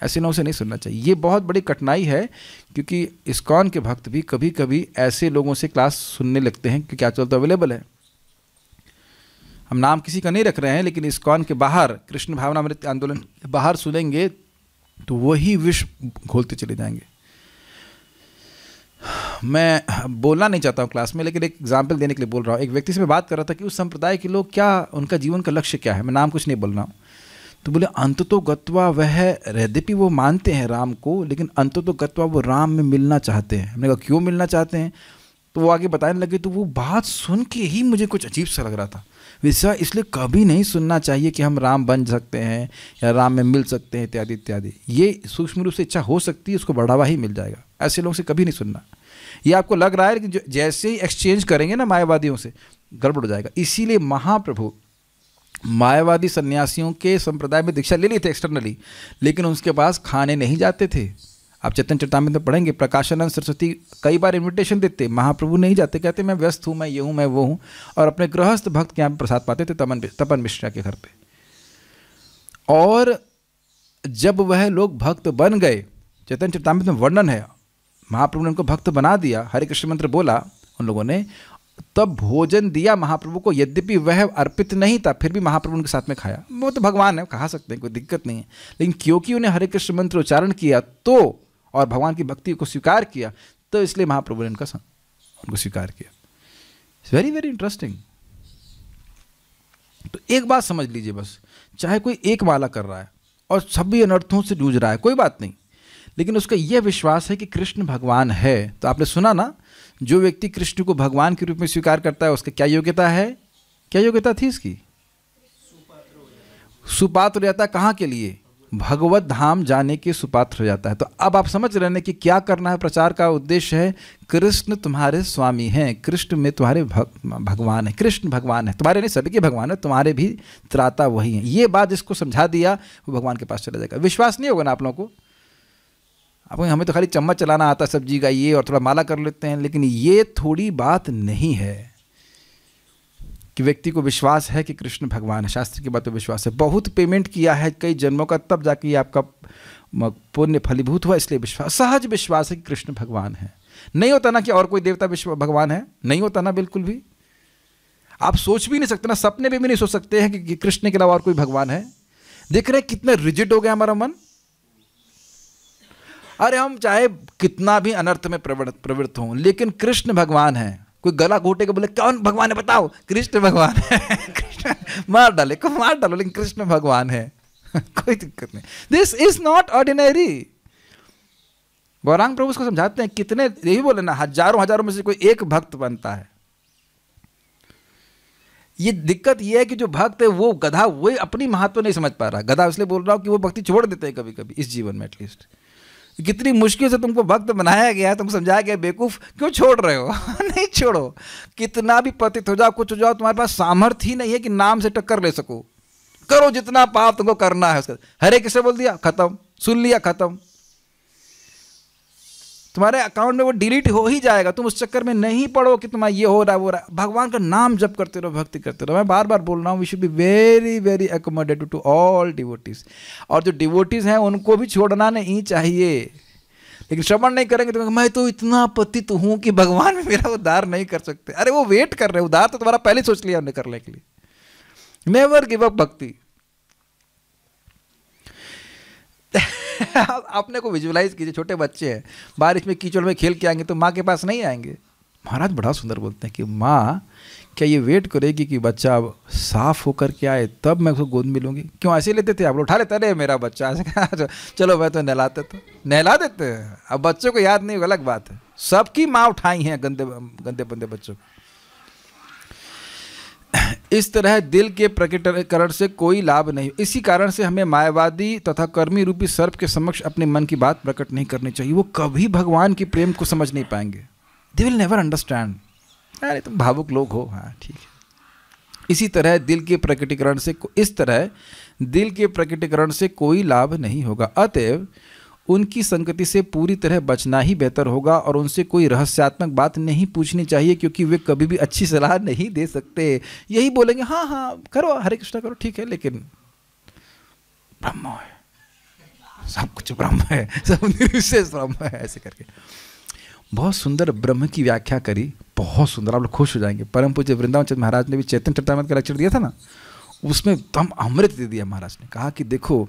ऐसे ना उसे नहीं सुनना चाहिए ये बहुत बड़ी कठिनाई है क्योंकि इस्कॉन के भक्त भी कभी कभी ऐसे लोगों से क्लास सुनने लगते हैं क्योंकि आजकल तो अवेलेबल है हम नाम किसी का नहीं रख रहे हैं लेकिन इस्कॉन के बाहर कृष्ण भावनामृत आंदोलन बाहर सुनेंगे तो वही विष घोलते चले जाएंगे मैं बोलना नहीं चाहता हूँ क्लास में लेकिन एक एग्जाम्पल देने के लिए बोल रहा हूँ एक व्यक्ति से मैं बात कर रहा था कि उस संप्रदाय के लोग क्या उनका जीवन का लक्ष्य क्या है मैं नाम कुछ नहीं बोल रहा हूँ तो बोले अंत तो गत्वा वह यद्यपि वो मानते हैं राम को लेकिन अंत तो गत्वा वो राम में मिलना चाहते हैं हमने कहा क्यों मिलना चाहते हैं तो वो आगे बताने लगे तो वो बात सुन के ही मुझे कुछ अजीब सा लग रहा था विश्वास इसलिए कभी नहीं सुनना चाहिए कि हम राम बन सकते हैं या राम में मिल सकते हैं इत्यादि इत्यादि ये सूक्ष्म रूप से इच्छा हो सकती है उसको बढ़ावा ही मिल जाएगा ऐसे लोगों से कभी नहीं सुनना ये आपको लग रहा है लेकिन जैसे ही एक्सचेंज करेंगे ना मायावादियों से गड़बड़ हो जाएगा इसीलिए महाप्रभु मायावादी सन्यासियों के संप्रदाय में दीक्षा ले ली थी एक्सटर्नली लेकिन उसके पास खाने नहीं जाते थे आप चेतन चेतामृत तो में पढ़ेंगे प्रकाशानंद सरस्वती कई बार इनविटेशन देते महाप्रभु नहीं जाते कहते मैं व्यस्त हूँ मैं ये हूँ मैं वो हूँ और अपने गृहस्थ भक्त के यहाँ पर प्रसाद पाते थे तमन तपन मिश्रा के घर पर और जब वह लोग भक्त बन गए चेतन चेतामृत में वर्णन है महाप्रभु ने उनको भक्त बना दिया हरे कृष्ण मंत्र बोला उन लोगों ने तब भोजन दिया महाप्रभु को यद्यपि वह अर्पित नहीं था फिर भी महाप्रभु उनके साथ में खाया वो तो भगवान है खा सकते हैं कोई दिक्कत नहीं है लेकिन क्योंकि उन्हें हरे कृष्ण मंत्र उच्चारण किया तो और भगवान की भक्ति को स्वीकार किया तो इसलिए महाप्रभु ने उनका उनको स्वीकार किया वेरी वेरी इंटरेस्टिंग तो एक बात समझ लीजिए बस चाहे कोई एक माला कर रहा है और सभी अनर्थों से जूझ रहा है कोई बात नहीं लेकिन उसका यह विश्वास है कि कृष्ण भगवान है तो आपने सुना ना जो व्यक्ति कृष्ण को भगवान के रूप में स्वीकार करता है उसका क्या योग्यता है क्या योग्यता थी इसकी सुपात्र हो जाता कहाँ के लिए भगवत धाम जाने के सुपात्र हो जाता है तो अब आप समझ रहे हैं कि क्या करना है प्रचार का उद्देश्य है कृष्ण तुम्हारे स्वामी हैं कृष्ण में तुम्हारे भग, भगवान है कृष्ण भगवान है तुम्हारे नहीं सभी के भगवान है तुम्हारे भी त्राता वही हैं ये बात इसको समझा दिया वो भगवान के पास चला जाएगा विश्वास नहीं होगा ना आप लोगों को अब हमें तो खाली चम्मच चलाना आता सब्जी का ये और थोड़ा माला कर लेते हैं लेकिन ये थोड़ी बात नहीं है कि व्यक्ति को विश्वास है कि कृष्ण भगवान है शास्त्र की बात पर विश्वास है बहुत पेमेंट किया है कई जन्मों का तब जाके आपका पुण्य फलीभूत हुआ इसलिए विश्वास सहज विश्वास है कि कृष्ण भगवान है नहीं होता ना कि और कोई देवता विश्व भगवान है नहीं होता ना बिल्कुल भी आप सोच भी नहीं सकते ना सपने में भी नहीं सोच सकते हैं कि कृष्ण के अलावा और कोई भगवान है देख रहे हैं कितना रिजिड हो गया हमारा मन अरे हम चाहे कितना भी अनर्थ में प्रवृत्त हों लेकिन कृष्ण भगवान है कोई गला घोटे के बोले कौन भगवान है बताओ कृष्ण भगवान है <laughs> कृष्ण मार डाले को मार डालो लेकिन कृष्ण भगवान है <laughs> कोई दिक्कत नहीं this is not ordinary Gaurang Prabhu उसको समझाते हैं कितने यही बोले ना हजारों हजारों में से कोई एक भक्त बनता है ये दिक्कत ये है कि जो भक्त है वो गधा वही अपनी महत्व नहीं समझ पा रहा गधा इसलिए बोल रहा हूं कि वो भक्ति छोड़ देते हैं कभी कभी इस जीवन में एटलीस्ट कितनी मुश्किल से तुमको भक्त बनाया गया तुम समझाया गया बेवकूफ़ क्यों छोड़ रहे हो <laughs> नहीं छोड़ो कितना भी पतित हो जाओ कुछ हो जाओ तुम्हारे पास सामर्थ्य ही नहीं है कि नाम से टक्कर ले सको करो जितना पाप तुमको करना है उसका हरे किसे बोल दिया खत्म सुन लिया खत्म तुम्हारे अकाउंट में वो डिलीट हो ही जाएगा तुम उस चक्कर में नहीं पढ़ो कि तुम्हारा ये हो रहा है वो रहा है भगवान का नाम जप करते रहो भक्ति करते रहो मैं बार बार बोल रहा हूँ we should be very very accommodated to all devotees और जो डिवोटीज हैं उनको भी छोड़ना नहीं चाहिए लेकिन श्रवण नहीं करेंगे तो मैं तो इतना पतित हूँ कि भगवान भी मेरा उद्धार नहीं कर सकते अरे वो वेट कर रहे उद्धार तो तुम्हारा पहले सोच लिया उन्हें करने के लिए नेवर गिव अप भक्ति <laughs> अपने को विजुलाइज कीजिए छोटे बच्चे हैं बारिश में कीचड़ में खेल के आएंगे तो माँ के पास नहीं आएंगे महाराज बड़ा सुंदर बोलते हैं कि माँ क्या ये वेट करेगी कि बच्चा साफ होकर के आए तब मैं उसको गोद मिलूंगी क्यों ऐसे लेते थे आप लोग उठा लेते अरे मेरा बच्चा ऐसे चलो मैं तो नहलाते तो नहला देते अब बच्चों को याद नहीं अलग बात है सबकी माँ उठाई हैं गंदे गंदे बंदे बच्चों को इस तरह दिल के प्रकटीकरण से कोई लाभ नहीं इसी कारण से हमें मायावादी तथा कर्मी रूपी सर्प के समक्ष अपने मन की बात प्रकट नहीं करनी चाहिए वो कभी भगवान के प्रेम को समझ नहीं पाएंगे दे विल नेवर अंडरस्टैंड अरे तुम भावुक लोग हो हाँ ठीक है इसी तरह दिल के प्रकटीकरण से इस तरह दिल के प्रकटीकरण से कोई लाभ नहीं होगा अतएव उनकी संगति से पूरी तरह बचना ही बेहतर होगा और उनसे कोई रहस्यात्मक बात नहीं पूछनी चाहिए क्योंकि वे कभी भी अच्छी सलाह नहीं दे सकते यही बोलेंगे हाँ हाँ करो हरे कृष्णा करो ठीक है लेकिन ब्रह्म है सब कुछ ब्रह्म है सब निर्विशेष ब्रह्म है ऐसे करके बहुत सुंदर ब्रह्म की व्याख्या करी बहुत सुंदर आप लोग खुश हो जाएंगे परम पूज्य वृंदावन चंद महाराज ने भी चेतन चट्टामत का लेक्चर दिया था ना उसमें दम अमृत दे दिया महाराज ने कहा कि देखो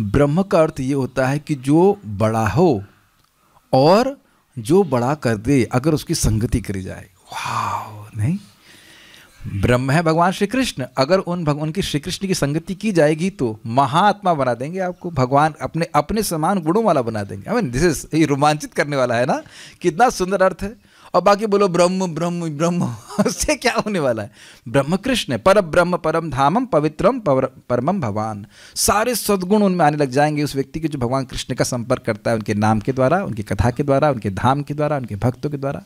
ब्रह्म का अर्थ ये होता है कि जो बड़ा हो और जो बड़ा कर दे अगर उसकी संगति करी जाए वाह नहीं ब्रह्म है भगवान श्री कृष्ण अगर उन भगवान की श्री कृष्ण की संगति की जाएगी तो महात्मा बना देंगे आपको भगवान अपने अपने समान गुणों वाला बना देंगे आई मीन दिस इज ये रोमांचित करने वाला है ना कितना सुंदर अर्थ है और बाकी बोलो ब्रह्म ब्रह्म ब्रह्म <laughs> उससे क्या होने वाला है ब्रह्म कृष्ण है पर ब्रह्म परम धामम पवित्रम परम परमम भगवान सारे सद्गुण उनमें आने लग जाएंगे उस व्यक्ति के जो भगवान कृष्ण का संपर्क करता है उनके नाम के द्वारा उनकी कथा के द्वारा उनके धाम के द्वारा उनके भक्तों के द्वारा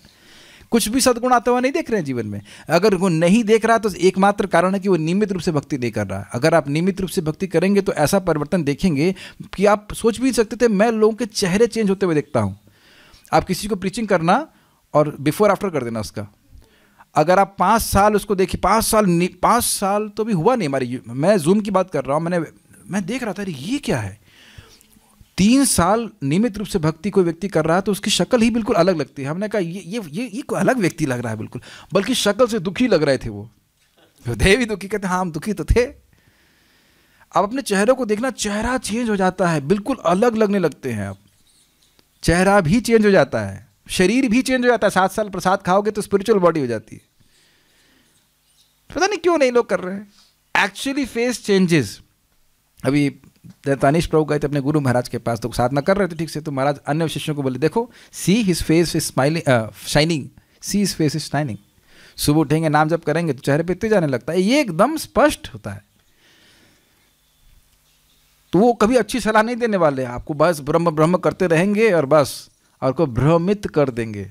कुछ भी सदगुण आता हुआ नहीं देख रहे हैं जीवन में अगर वो नहीं देख रहा तो एकमात्र कारण है कि वो नियमित रूप से भक्ति नहीं कर रहा अगर आप नियमित रूप से भक्ति करेंगे तो ऐसा परिवर्तन देखेंगे कि आप सोच भी नहीं सकते थे मैं लोगों के चेहरे चेंज होते हुए देखता हूँ आप किसी को प्रीचिंग करना और बिफोर आफ्टर कर देना उसका अगर आप पाँच साल उसको देखिए पाँच साल पाँच साल तो भी हुआ नहीं हमारी मैं जूम की बात कर रहा हूँ मैंने मैं देख रहा था अरे ये क्या है तीन साल नियमित रूप से भक्ति कोई व्यक्ति कर रहा है तो उसकी शक्ल ही बिल्कुल अलग लगती है हमने कहा ये ये ये ये कोई अलग व्यक्ति लग रहा है बिल्कुल बल्कि शक्ल से दुखी लग रहे थे वो तो दे भी दुखी कहते हाँ हम दुखी तो थे अब अपने चेहरे को देखना चेहरा चेंज हो जाता है बिल्कुल अलग लगने लगते हैं अब चेहरा भी चेंज हो जाता है शरीर भी चेंज हो जाता है सात साल प्रसाद खाओगे तो स्पिरिचुअल बॉडी हो जाती है पता नहीं क्यों नहीं लोग कर रहे हैं एक्चुअली फेस चेंजेस अभी तानिश प्रभु गए थे अपने गुरु महाराज के पास तो साधना कर रहे थे ठीक से तो महाराज अन्य शिष्यों को बोले देखो see his face is smiling shining see his face is shining सुबह उठेंगे नाम जब करेंगे तो चेहरे पे जाने लगता है ये एकदम स्पष्ट होता है तो वो कभी अच्छी सलाह नहीं देने वाले आपको बस ब्रह्म ब्रह्म करते रहेंगे और बस और को भ्रमित कर देंगे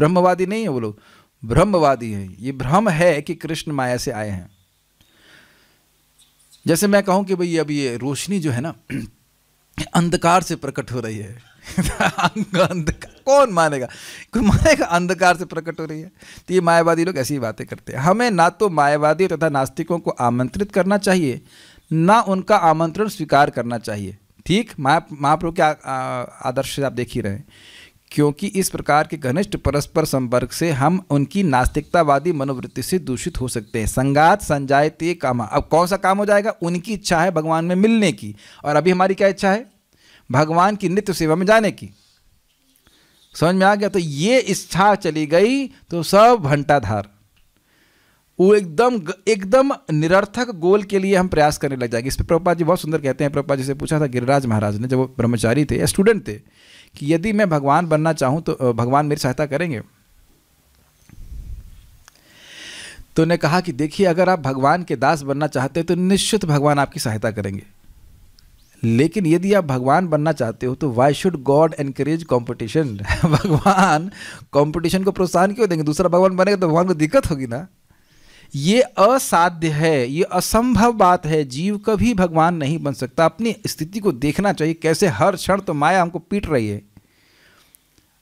ब्रह्मवादी नहीं है वो लोग ब्रह्मवादी है ये भ्रम है कि कृष्ण माया से आए हैं जैसे मैं कहूं कि भाई अब ये रोशनी जो है ना <clears throat> अंधकार से प्रकट हो रही है <laughs> अंधकार कौन मानेगा कोई मानेगा अंधकार से प्रकट हो रही है तो ये मायावादी लोग ऐसी बातें करते हैं हमें ना तो मायावादी तथा नास्तिकों को आमंत्रित करना चाहिए ना उनका आमंत्रण स्वीकार करना चाहिए ठीक महा महाप्रभु के आदर्श से आप देख ही रहे क्योंकि इस प्रकार के घनिष्ठ परस्पर संपर्क से हम उनकी नास्तिकतावादी मनोवृत्ति से दूषित हो सकते हैं संगात ये कामा अब कौन सा काम हो जाएगा उनकी इच्छा है भगवान में मिलने की और अभी हमारी क्या इच्छा है भगवान की नित्य सेवा में जाने की समझ में आ गया तो ये इच्छा चली गई तो सब घंटाधार वो एकदम एकदम निरर्थक गोल के लिए हम प्रयास करने लग जाएंगे इस पर प्रभुपा जी बहुत सुंदर कहते हैं प्रभुपा जी से पूछा था गिरिराज महाराज ने जब वो ब्रह्मचारी थे या स्टूडेंट थे कि यदि मैं भगवान बनना चाहूँ तो भगवान मेरी सहायता करेंगे तो उन्हें कहा कि देखिए अगर आप भगवान के दास बनना चाहते हो तो निश्चित भगवान आपकी सहायता करेंगे लेकिन यदि आप भगवान बनना चाहते हो तो why should God encourage competition भगवान कॉम्पिटिशन को प्रोत्साहन क्यों देंगे दूसरा भगवान बनेगा तो भगवान को दिक्कत होगी ना ये असाध्य है ये असंभव बात है जीव कभी भगवान नहीं बन सकता अपनी स्थिति को देखना चाहिए कैसे हर क्षण तो माया हमको पीट रही है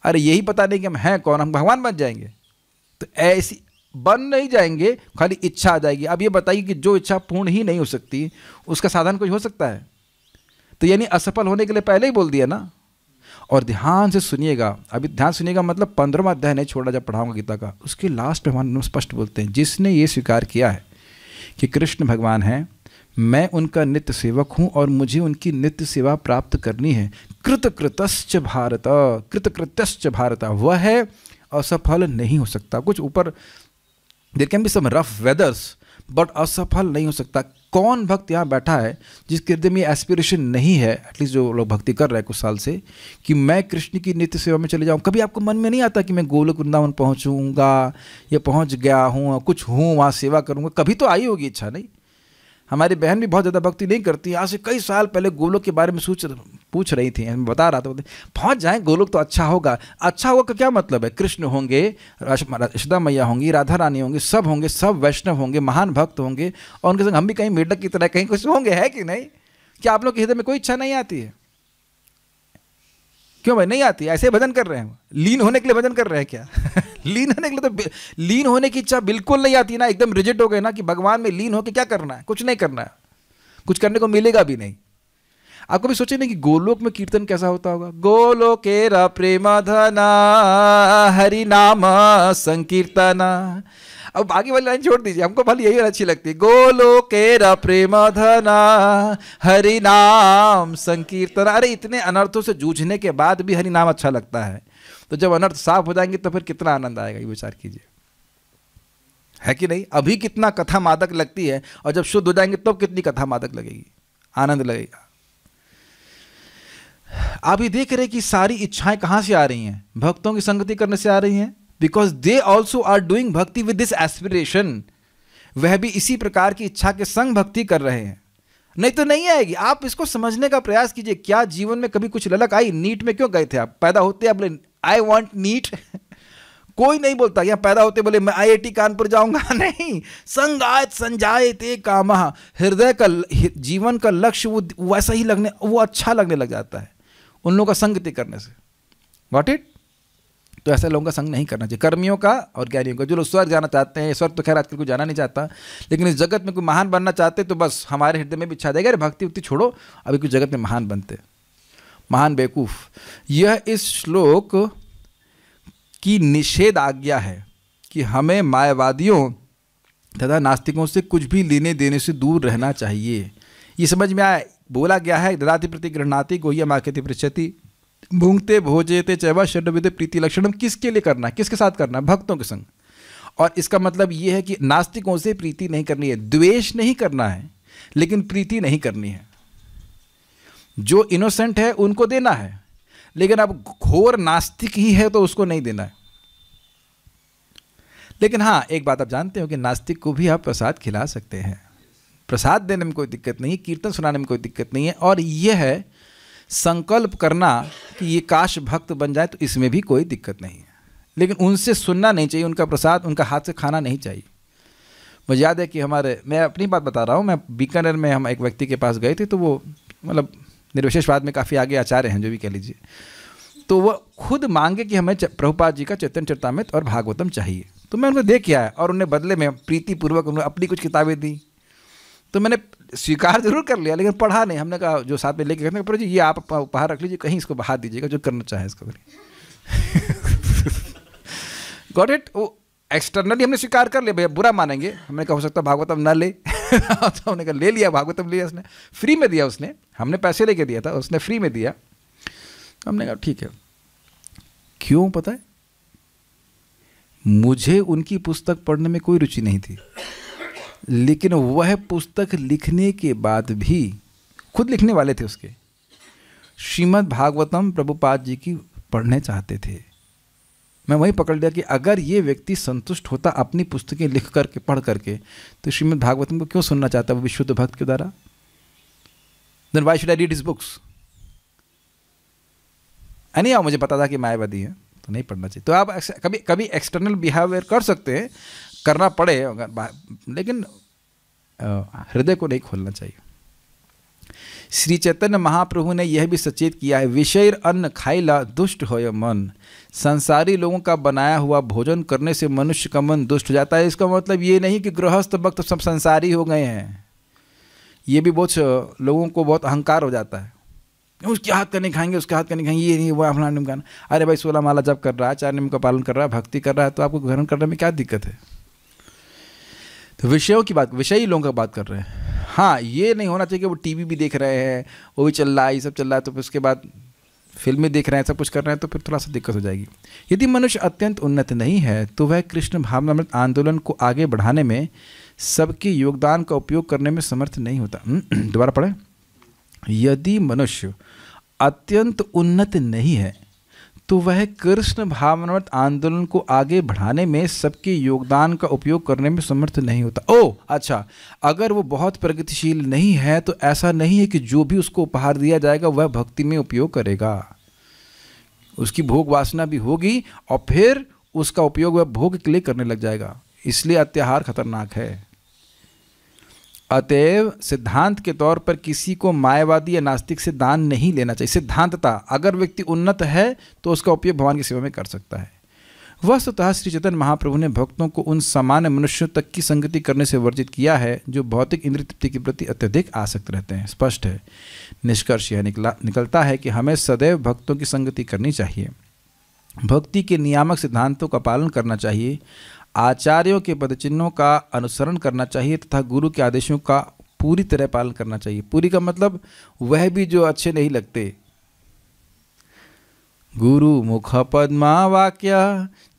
अरे यही पता नहीं कि हम हैं कौन हम भगवान बन जाएंगे तो ऐसी बन नहीं जाएंगे खाली इच्छा आ जाएगी अब ये बताइए कि जो इच्छा पूर्ण ही नहीं हो सकती उसका साधन कुछ हो सकता है तो यानी असफल होने के लिए पहले ही बोल दिया ना और ध्यान से सुनिएगा अभी ध्यान सुनिएगा मतलब पंद्रहवा अध्याय नहीं छोड़ा जब पढ़ाऊंगा गीता का उसके लास्ट में हम स्पष्ट बोलते हैं जिसने ये स्वीकार किया है कि कृष्ण भगवान है मैं उनका नित्य सेवक हूँ और मुझे उनकी नित्य सेवा प्राप्त करनी है कृतकृतश्च भारत कृतकृत्यश्च भारत वह है असफल नहीं हो सकता कुछ ऊपर there can be some rough weathers but असफल नहीं हो सकता कौन भक्त यहाँ बैठा है जिसके हृदय में एस्पिरेशन नहीं है एटलीस्ट जो लोग भक्ति कर रहे हैं कुछ साल से कि मैं कृष्ण की नित्य सेवा में चले जाऊँ कभी आपको मन में नहीं आता कि मैं गोलक वृंदावन पहुँचूँगा या पहुँच गया हूँ कुछ हूँ वहाँ सेवा करूँगा कभी तो आई होगी इच्छा नहीं हमारी बहन भी बहुत ज़्यादा भक्ति नहीं करती आज से कई साल पहले गोलोक के बारे में सोच पूछ रही थी मैं बता रहा था पहुँच जाए गोलोक तो अच्छा होगा अच्छा होगा का क्या मतलब है कृष्ण होंगे रिश्ता मैया होंगी राधा रानी होंगी सब होंगे सब वैष्णव होंगे महान भक्त होंगे और उनके संग हम भी कहीं मेढक की तरह कहीं कुछ होंगे है कि नहीं क्या आप लोग के हृदय में कोई इच्छा नहीं आती है क्यों भाई नहीं आती ऐसे भजन कर रहे हैं लीन होने के लिए भजन कर रहे हैं क्या <laughs> लीन होने के लिए तो लीन होने की इच्छा बिल्कुल नहीं आती ना एकदम रिजिट हो गए ना कि भगवान में लीन होकर क्या करना है कुछ नहीं करना है कुछ करने को मिलेगा भी नहीं आपको भी सोचे नहीं कि गोलोक में कीर्तन कैसा होता होगा गोलोकेरा प्रेम धना हरि नाम संकीर्तना अब बाकी वाली लाइन छोड़ दीजिए हमको भले यही अच्छी लगती है गोलो केरा प्रेम धना हरि नाम संकीर्तन अरे इतने अनर्थों से जूझने के बाद भी हरि नाम अच्छा लगता है तो जब अनर्थ साफ हो जाएंगे तो फिर कितना आनंद आएगा ये विचार कीजिए है कि नहीं अभी कितना कथा मादक लगती है और जब शुद्ध हो जाएंगे तब तो कितनी कथा मादक लगेगी आनंद लगेगा आप ये देख रहे कि सारी इच्छाएं कहां से आ रही हैं भक्तों की संगति करने से आ रही हैं because they also are doing bhakti with this aspiration वह भी इसी प्रकार की इच्छा के संग भक्ति कर रहे हैं नहीं तो नहीं आएगी आप इसको समझने का प्रयास कीजिए क्या जीवन में कभी कुछ ललक आई नीट में क्यों गए थे आप पैदा होते आप बोले आई वॉन्ट नीट <laughs> कोई नहीं बोलता यहाँ पैदा होते बोले मैं आईआईटी कानपुर जाऊंगा <laughs> नहीं संगात संजाए कामा हृदय का जीवन का लक्ष्य वो वैसा ही लगने वो अच्छा लगने लग जाता है उन लोगों का संगति करने से वॉट इट तो ऐसे लोगों का संग नहीं करना चाहिए कर्मियों का और ज्ञानियों का जो लोग स्वर्ग जाना चाहते हैं स्वर्ग तो खैर आजकल को जाना नहीं चाहता लेकिन इस जगत में कोई महान बनना चाहते तो बस हमारे हृदय में भी इच्छा देगा अरे भक्ति उत्ति छोड़ो अभी कुछ जगत में महान बनते महान बेवकूफ़ यह इस श्लोक की निषेध आज्ञा है कि हमें मायावादियों तथा नास्तिकों से कुछ भी लेने देने से दूर रहना चाहिए ये समझ में आया बोला गया है ददाति प्रति गृहणाति गोहिया माकेति पृछति भूंगते भोजेते चैवा षडविद प्रीति लक्षण किसके लिए करना है किसके साथ करना है भक्तों के संग और इसका मतलब यह है कि नास्तिकों से प्रीति नहीं करनी है द्वेष नहीं करना है लेकिन प्रीति नहीं करनी है जो इनोसेंट है उनको देना है लेकिन अब घोर नास्तिक ही है तो उसको नहीं देना है लेकिन हाँ एक बात आप जानते हो कि नास्तिक को भी आप प्रसाद खिला सकते हैं प्रसाद देने में कोई दिक्कत नहीं है कीर्तन सुनाने में कोई दिक्कत नहीं है और यह है संकल्प करना कि ये काश भक्त बन जाए तो इसमें भी कोई दिक्कत नहीं है लेकिन उनसे सुनना नहीं चाहिए उनका प्रसाद उनका हाथ से खाना नहीं चाहिए मुझे याद है कि हमारे मैं अपनी बात बता रहा हूँ मैं बीकानेर में हम एक व्यक्ति के पास गए थे तो वो मतलब निर्विशेषवाद में काफ़ी आगे आचार्य हैं जो भी कह लीजिए तो वह खुद मांगे कि हमें प्रभुपाद जी का चैतन्य चरतामित और भागवतम चाहिए तो मैं उनको दे के आया और उन्हें बदले में प्रीतिपूर्वक उन्होंने अपनी कुछ किताबें दी तो मैंने स्वीकार जरूर कर लिया लेकिन पढ़ा नहीं हमने कहा जो साथ में लेके कहते हैं जी ये आप उपहार रख लीजिए कहीं इसको बहा दीजिएगा जो करना चाहे इसको करिए गॉट <laughs> इट वो एक्सटर्नली हमने स्वीकार कर लिया भैया बुरा मानेंगे हमने कहा हो सकता भागवतम ना ले तो <laughs> हमने कहा ले लिया भागवतम लिया उसने फ्री में दिया उसने हमने पैसे लेके दिया था उसने फ्री में दिया हमने कहा ठीक है क्यों पता है मुझे उनकी पुस्तक पढ़ने में कोई रुचि नहीं थी लेकिन वह पुस्तक लिखने के बाद भी खुद लिखने वाले थे उसके श्रीमद् भागवतम प्रभुपाद जी की पढ़ने चाहते थे मैं वही पकड़ लिया कि अगर ये व्यक्ति संतुष्ट होता अपनी पुस्तकें लिख करके पढ़ करके तो श्रीमद् भागवतम को क्यों सुनना चाहता वो विशुद्ध भक्त के द्वारा then why should I read his books नहीं आओ मुझे पता था कि मायावादी है तो नहीं पढ़ना चाहिए तो आप कभी कभी एक्सटर्नल बिहेवियर कर सकते हैं करना पड़े अगर लेकिन हृदय को नहीं खोलना चाहिए श्री चैतन्य महाप्रभु ने यह भी सचेत किया है विषय अन्न खाइला दुष्ट हो मन संसारी लोगों का बनाया हुआ भोजन करने से मनुष्य का मन दुष्ट हो जाता है इसका मतलब ये नहीं कि गृहस्थ वक्त सब संसारी हो गए हैं ये भी बहुत लोगों को बहुत अहंकार हो जाता है उसके हाथ का नहीं खाएंगे उसके हाथ का नहीं खाएंगे ये नहीं वो अपना निम खाना अरे भाई सोलह माला जब कर रहा है चार निम का पालन कर रहा है भक्ति कर रहा है तो आपको ग्रहण करने में क्या दिक्कत है तो विषयों की बात विषयी लोगों का बात कर रहे हैं हाँ ये नहीं होना चाहिए कि वो टीवी भी देख रहे हैं वो भी चल रहा है ये सब चल रहा है तो फिर उसके बाद फिल्में देख रहे हैं सब कुछ कर रहे हैं तो फिर थोड़ा सा दिक्कत हो जाएगी यदि मनुष्य अत्यंत उन्नत नहीं है तो वह कृष्ण भावनामृत आंदोलन को आगे बढ़ाने में सबके योगदान का उपयोग करने में समर्थ नहीं होता <clears throat> दोबारा पढ़े यदि मनुष्य अत्यंत उन्नत नहीं है तो वह कृष्ण भावनावत आंदोलन को आगे बढ़ाने में सबके योगदान का उपयोग करने में समर्थ नहीं होता ओ अच्छा अगर वो बहुत प्रगतिशील नहीं है तो ऐसा नहीं है कि जो भी उसको उपहार दिया जाएगा वह भक्ति में उपयोग करेगा उसकी भोग वासना भी होगी और फिर उसका उपयोग वह भोग के लिए करने लग जाएगा इसलिए अत्याहार खतरनाक है अतएव सिद्धांत के तौर पर किसी को मायावादी या नास्तिक से दान नहीं लेना चाहिए सिद्धांतता अगर व्यक्ति उन्नत है तो उसका उपयोग भगवान की सेवा में कर सकता है वस्तुतः श्री चेतन महाप्रभु ने भक्तों को उन सामान्य मनुष्यों तक की संगति करने से वर्जित किया है जो भौतिक इंद्र तृप्ति के प्रति अत्यधिक आसक्त रहते हैं स्पष्ट है निष्कर्ष यह निकला निकलता है कि हमें सदैव भक्तों की संगति करनी चाहिए भक्ति के नियामक सिद्धांतों का पालन करना चाहिए आचार्यों के पद चिन्हों का अनुसरण करना चाहिए तथा गुरु के आदेशों का पूरी तरह पालन करना चाहिए पूरी का मतलब वह भी जो अच्छे नहीं लगते गुरु मुख पदमा वाक्य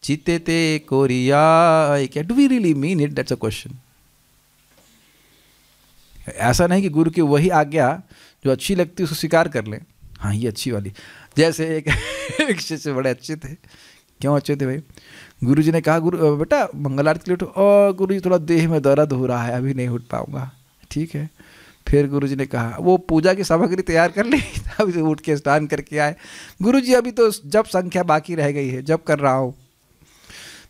चिते ते कोरिया do we really mean it that's a question ऐसा नहीं कि गुरु की वही आज्ञा जो अच्छी लगती है उसको स्वीकार कर लें हाँ ये अच्छी वाली जैसे एक, <laughs> एक शिष्य बड़े अच्छे थे क्यों अच्छे थे भाई गुरु जी ने कहा गुरु बेटा मंगल आरती के लिए उठो और गुरु जी थोड़ा देह में दर्द हो रहा है अभी नहीं उठ पाऊंगा ठीक है फिर गुरु जी ने कहा वो पूजा की सामग्री तैयार कर ली अभी <laughs> उठ के स्नान करके आए गुरु जी अभी तो जब संख्या बाकी रह गई है जब कर रहा हूँ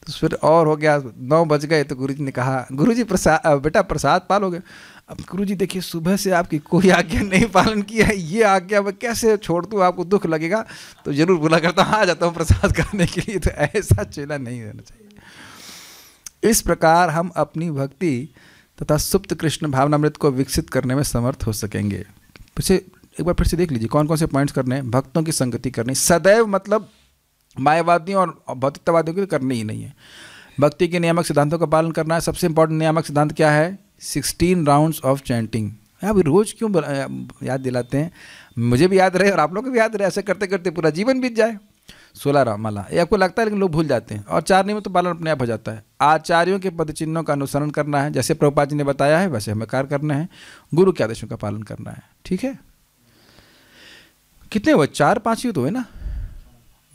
तो फिर और हो गया नौ बज गए तो गुरुजी ने कहा गुरुजी प्रसाद बेटा प्रसाद पालोगे अब गुरु जी देखिए सुबह से आपकी कोई आज्ञा नहीं पालन की है ये आज्ञा मैं कैसे छोड़ दूँ आपको दुख लगेगा तो ज़रूर बुला करता हूँ आ जाता हूँ प्रसाद करने के लिए तो ऐसा चेला नहीं रहना चाहिए इस प्रकार हम अपनी भक्ति तथा सुप्त कृष्ण भावनामृत को विकसित करने में समर्थ हो सकेंगे पीछे एक बार फिर से देख लीजिए कौन कौन से पॉइंट्स करने हैं भक्तों की संगति करनी सदैव मतलब मायावादियों और भौतिकतावादियों की लिए करनी ही नहीं है भक्ति के नियामक सिद्धांतों का पालन करना है सबसे इंपॉर्टेंट नियामक सिद्धांत क्या है सिक्सटीन राउंड्स ऑफ चैंटिंग अभी रोज़ क्यों याद दिलाते हैं मुझे भी याद रहे और आप लोग को भी याद रहे ऐसे करते करते पूरा जीवन बीत जाए सोलह रामाला ये आपको लगता है लेकिन लोग भूल जाते हैं और चार नियम तो पालन अपने आप हो जाता है आचार्यों के पद चिन्हों का अनुसरण करना है जैसे प्रभुपा जी ने बताया है वैसे हमें कार्य करना है गुरु के आदेशों का पालन करना है ठीक है कितने हुए चार पाँच ही तो हुए ना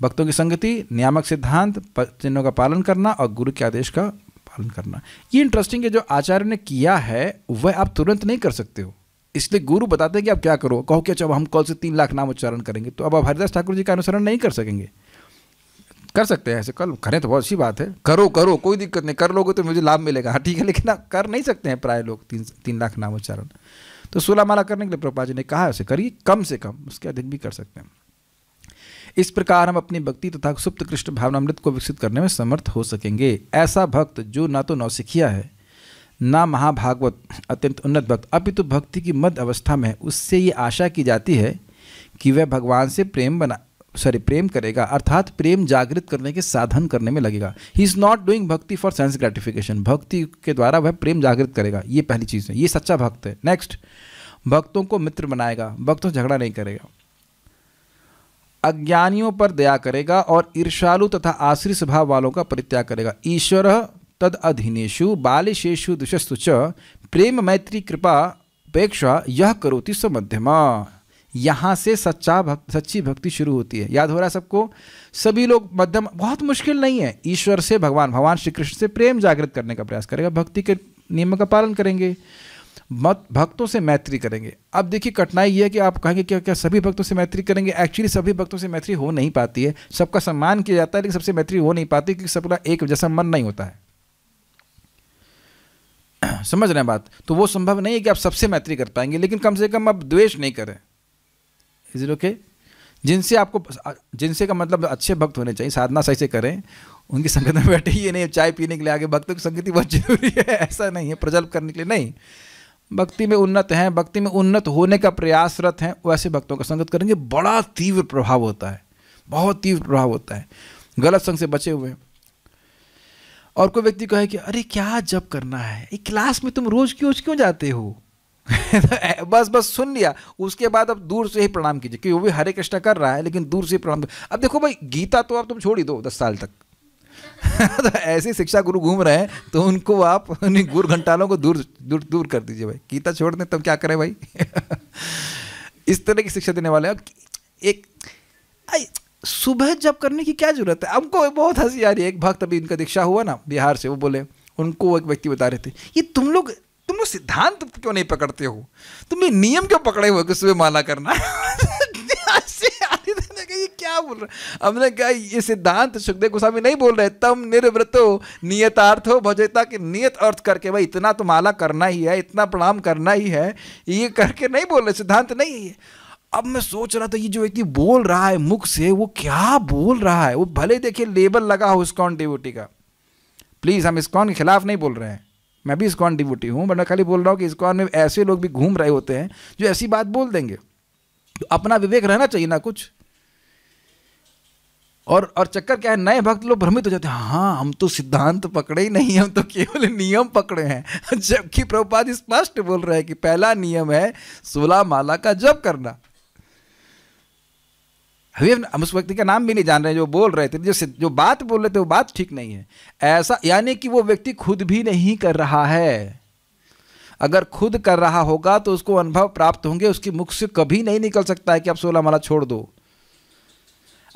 भक्तों की संगति नियामक सिद्धांत चिन्हों का पालन करना और गुरु के आदेश का पालन करना ये इंटरेस्टिंग है जो आचार्य ने किया है वह आप तुरंत नहीं कर सकते हो इसलिए गुरु बताते हैं कि आप क्या करो कहो कि अच्छा हम कल से तीन लाख नाम उच्चारण करेंगे तो अब आप हरिदास ठाकुर जी का अनुसरण नहीं कर सकेंगे कर सकते हैं ऐसे कल करें तो बहुत अच्छी बात है करो करो कोई दिक्कत नहीं कर लोगे तो मुझे लाभ मिलेगा हाँ ठीक है लेकिन आप कर नहीं सकते हैं प्राय लोग तीन तीन लाख नाम उच्चारण तो सोलह माला करने के लिए प्रभुपा जी ने कहा उसे करिए कम से कम उसके अधिक भी कर सकते हैं इस प्रकार हम अपनी भक्ति तथा सुप्त कृष्ण भावनामृत को विकसित करने में समर्थ हो सकेंगे ऐसा भक्त जो ना तो नौसिखिया है ना महाभागवत अत्यंत उन्नत भक्त अपितु तो भक्ति की मध्य अवस्था में उससे ये आशा की जाती है कि वह भगवान से प्रेम बना सॉरी प्रेम करेगा अर्थात प्रेम जागृत करने के साधन करने में लगेगा he is not doing bhakti for sense gratification भक्ति के द्वारा वह प्रेम जागृत करेगा ये पहली चीज़ है ये सच्चा भक्त है नेक्स्ट भक्तों को मित्र बनाएगा भक्तों झगड़ा नहीं करेगा अज्ञानियों पर दया करेगा और ईर्षालु तथा आश्री स्वभाव वालों का परित्याग करेगा ईश्वर तद अधीनेशु बालिशेषु दुशस्तु च प्रेम मैत्री कृपा अपेक्षा यह करोति स्व मध्यमा यहाँ से सच्चा भक्ति सच्ची भक्ति शुरू होती है याद हो रहा है सबको सभी लोग मध्यम बहुत मुश्किल नहीं है ईश्वर से भगवान भगवान श्री कृष्ण से प्रेम जागृत करने का प्रयास करेगा भक्ति के नियम का पालन करेंगे मत भक्तों से मैत्री करेंगे अब देखिए कठिनाई यह है कि आप कहेंगे क्या क्या सभी भक्तों से मैत्री करेंगे एक्चुअली सभी भक्तों से मैत्री हो नहीं पाती है सबका सम्मान किया जाता है लेकिन सबसे मैत्री हो नहीं पाती क्योंकि सबका एक जैसा मन नहीं होता है <clears throat> समझ रहे हैं बात तो वो संभव नहीं है कि आप सबसे मैत्री कर पाएंगे लेकिन कम से कम आप द्वेष नहीं करें इज इट ओके जिनसे आपको जिनसे का मतलब अच्छे भक्त होने चाहिए साधना सही से करें उनकी संगत में बैठे ये नहीं चाय पीने के लिए आगे भक्तों की संगति बहुत जरूरी है <laughs> ऐसा नहीं है प्रजल्प करने के लिए नहीं भक्ति में उन्नत हैं भक्ति में उन्नत होने का प्रयासरत हैं वैसे भक्तों का संगत करेंगे बड़ा तीव्र प्रभाव होता है बहुत तीव्र प्रभाव होता है गलत संग से बचे हुए हैं और कोई व्यक्ति कहे कि अरे क्या जब करना है एक क्लास में तुम रोज क्यों क्यों जाते हो <laughs> बस बस सुन लिया उसके बाद अब दूर से ही प्रणाम कीजिए क्योंकि वो भी हरे कृष्णा कर रहा है लेकिन दूर से प्रणाम अब देखो भाई गीता तो अब तुम छोड़ ही दो दस साल तक <laughs> तो ऐसे शिक्षा गुरु घूम रहे हैं तो उनको आप उन्हीं गुरु घंटालों को दूर दूर दूर कर दीजिए भाई गीता छोड़ दें तब क्या करें भाई <laughs> इस तरह की शिक्षा देने वाले एक सुबह जब करने की क्या जरूरत है हमको बहुत हंसी आ रही है एक भक्त अभी इनका दीक्षा हुआ ना बिहार से वो बोले उनको एक व्यक्ति बता रहे थे ये तुम लोग तुम लोग सिद्धांत क्यों नहीं पकड़ते हो तुम ये नियम क्यों पकड़े हुए कि सुबह माला करना <laughs> क्या बोल रहे हमने कहा ये सिद्धांत सुखदेव गोस्वामी नहीं बोल रहे तम निर्वृतो नियतार्थ हो भजता के नियत अर्थ करके भाई इतना तो माला करना ही है इतना प्रणाम करना ही है ये करके नहीं बोल रहे सिद्धांत नहीं है अब मैं सोच रहा था ये जो व्यक्ति बोल रहा है मुख से वो क्या बोल रहा है वो भले देखिए लेबल लगा हो इसकॉन डिवोटी का प्लीज़ हम इसकॉन के खिलाफ नहीं बोल रहे हैं मैं भी इसकॉन डिवोटी हूँ बट मैं खाली बोल रहा हूँ कि इसकॉन में ऐसे लोग भी घूम रहे होते हैं जो ऐसी बात बोल देंगे तो अपना विवेक रहना चाहिए ना कुछ और और चक्कर क्या है नए भक्त लोग भ्रमित हो जाते हैं हाँ हम तो सिद्धांत पकड़े ही नहीं हम तो केवल नियम पकड़े हैं जबकि प्रभुपाद स्पष्ट बोल रहे हैं कि पहला नियम है सोलह माला का जप करना अभी हम उस व्यक्ति का नाम भी नहीं जान रहे जो बोल रहे थे जो जो बात बोल रहे थे वो बात ठीक नहीं है ऐसा यानी कि वो व्यक्ति खुद भी नहीं कर रहा है अगर खुद कर रहा होगा तो उसको अनुभव प्राप्त होंगे उसकी मुख से कभी नहीं निकल सकता है कि आप सोलह माला छोड़ दो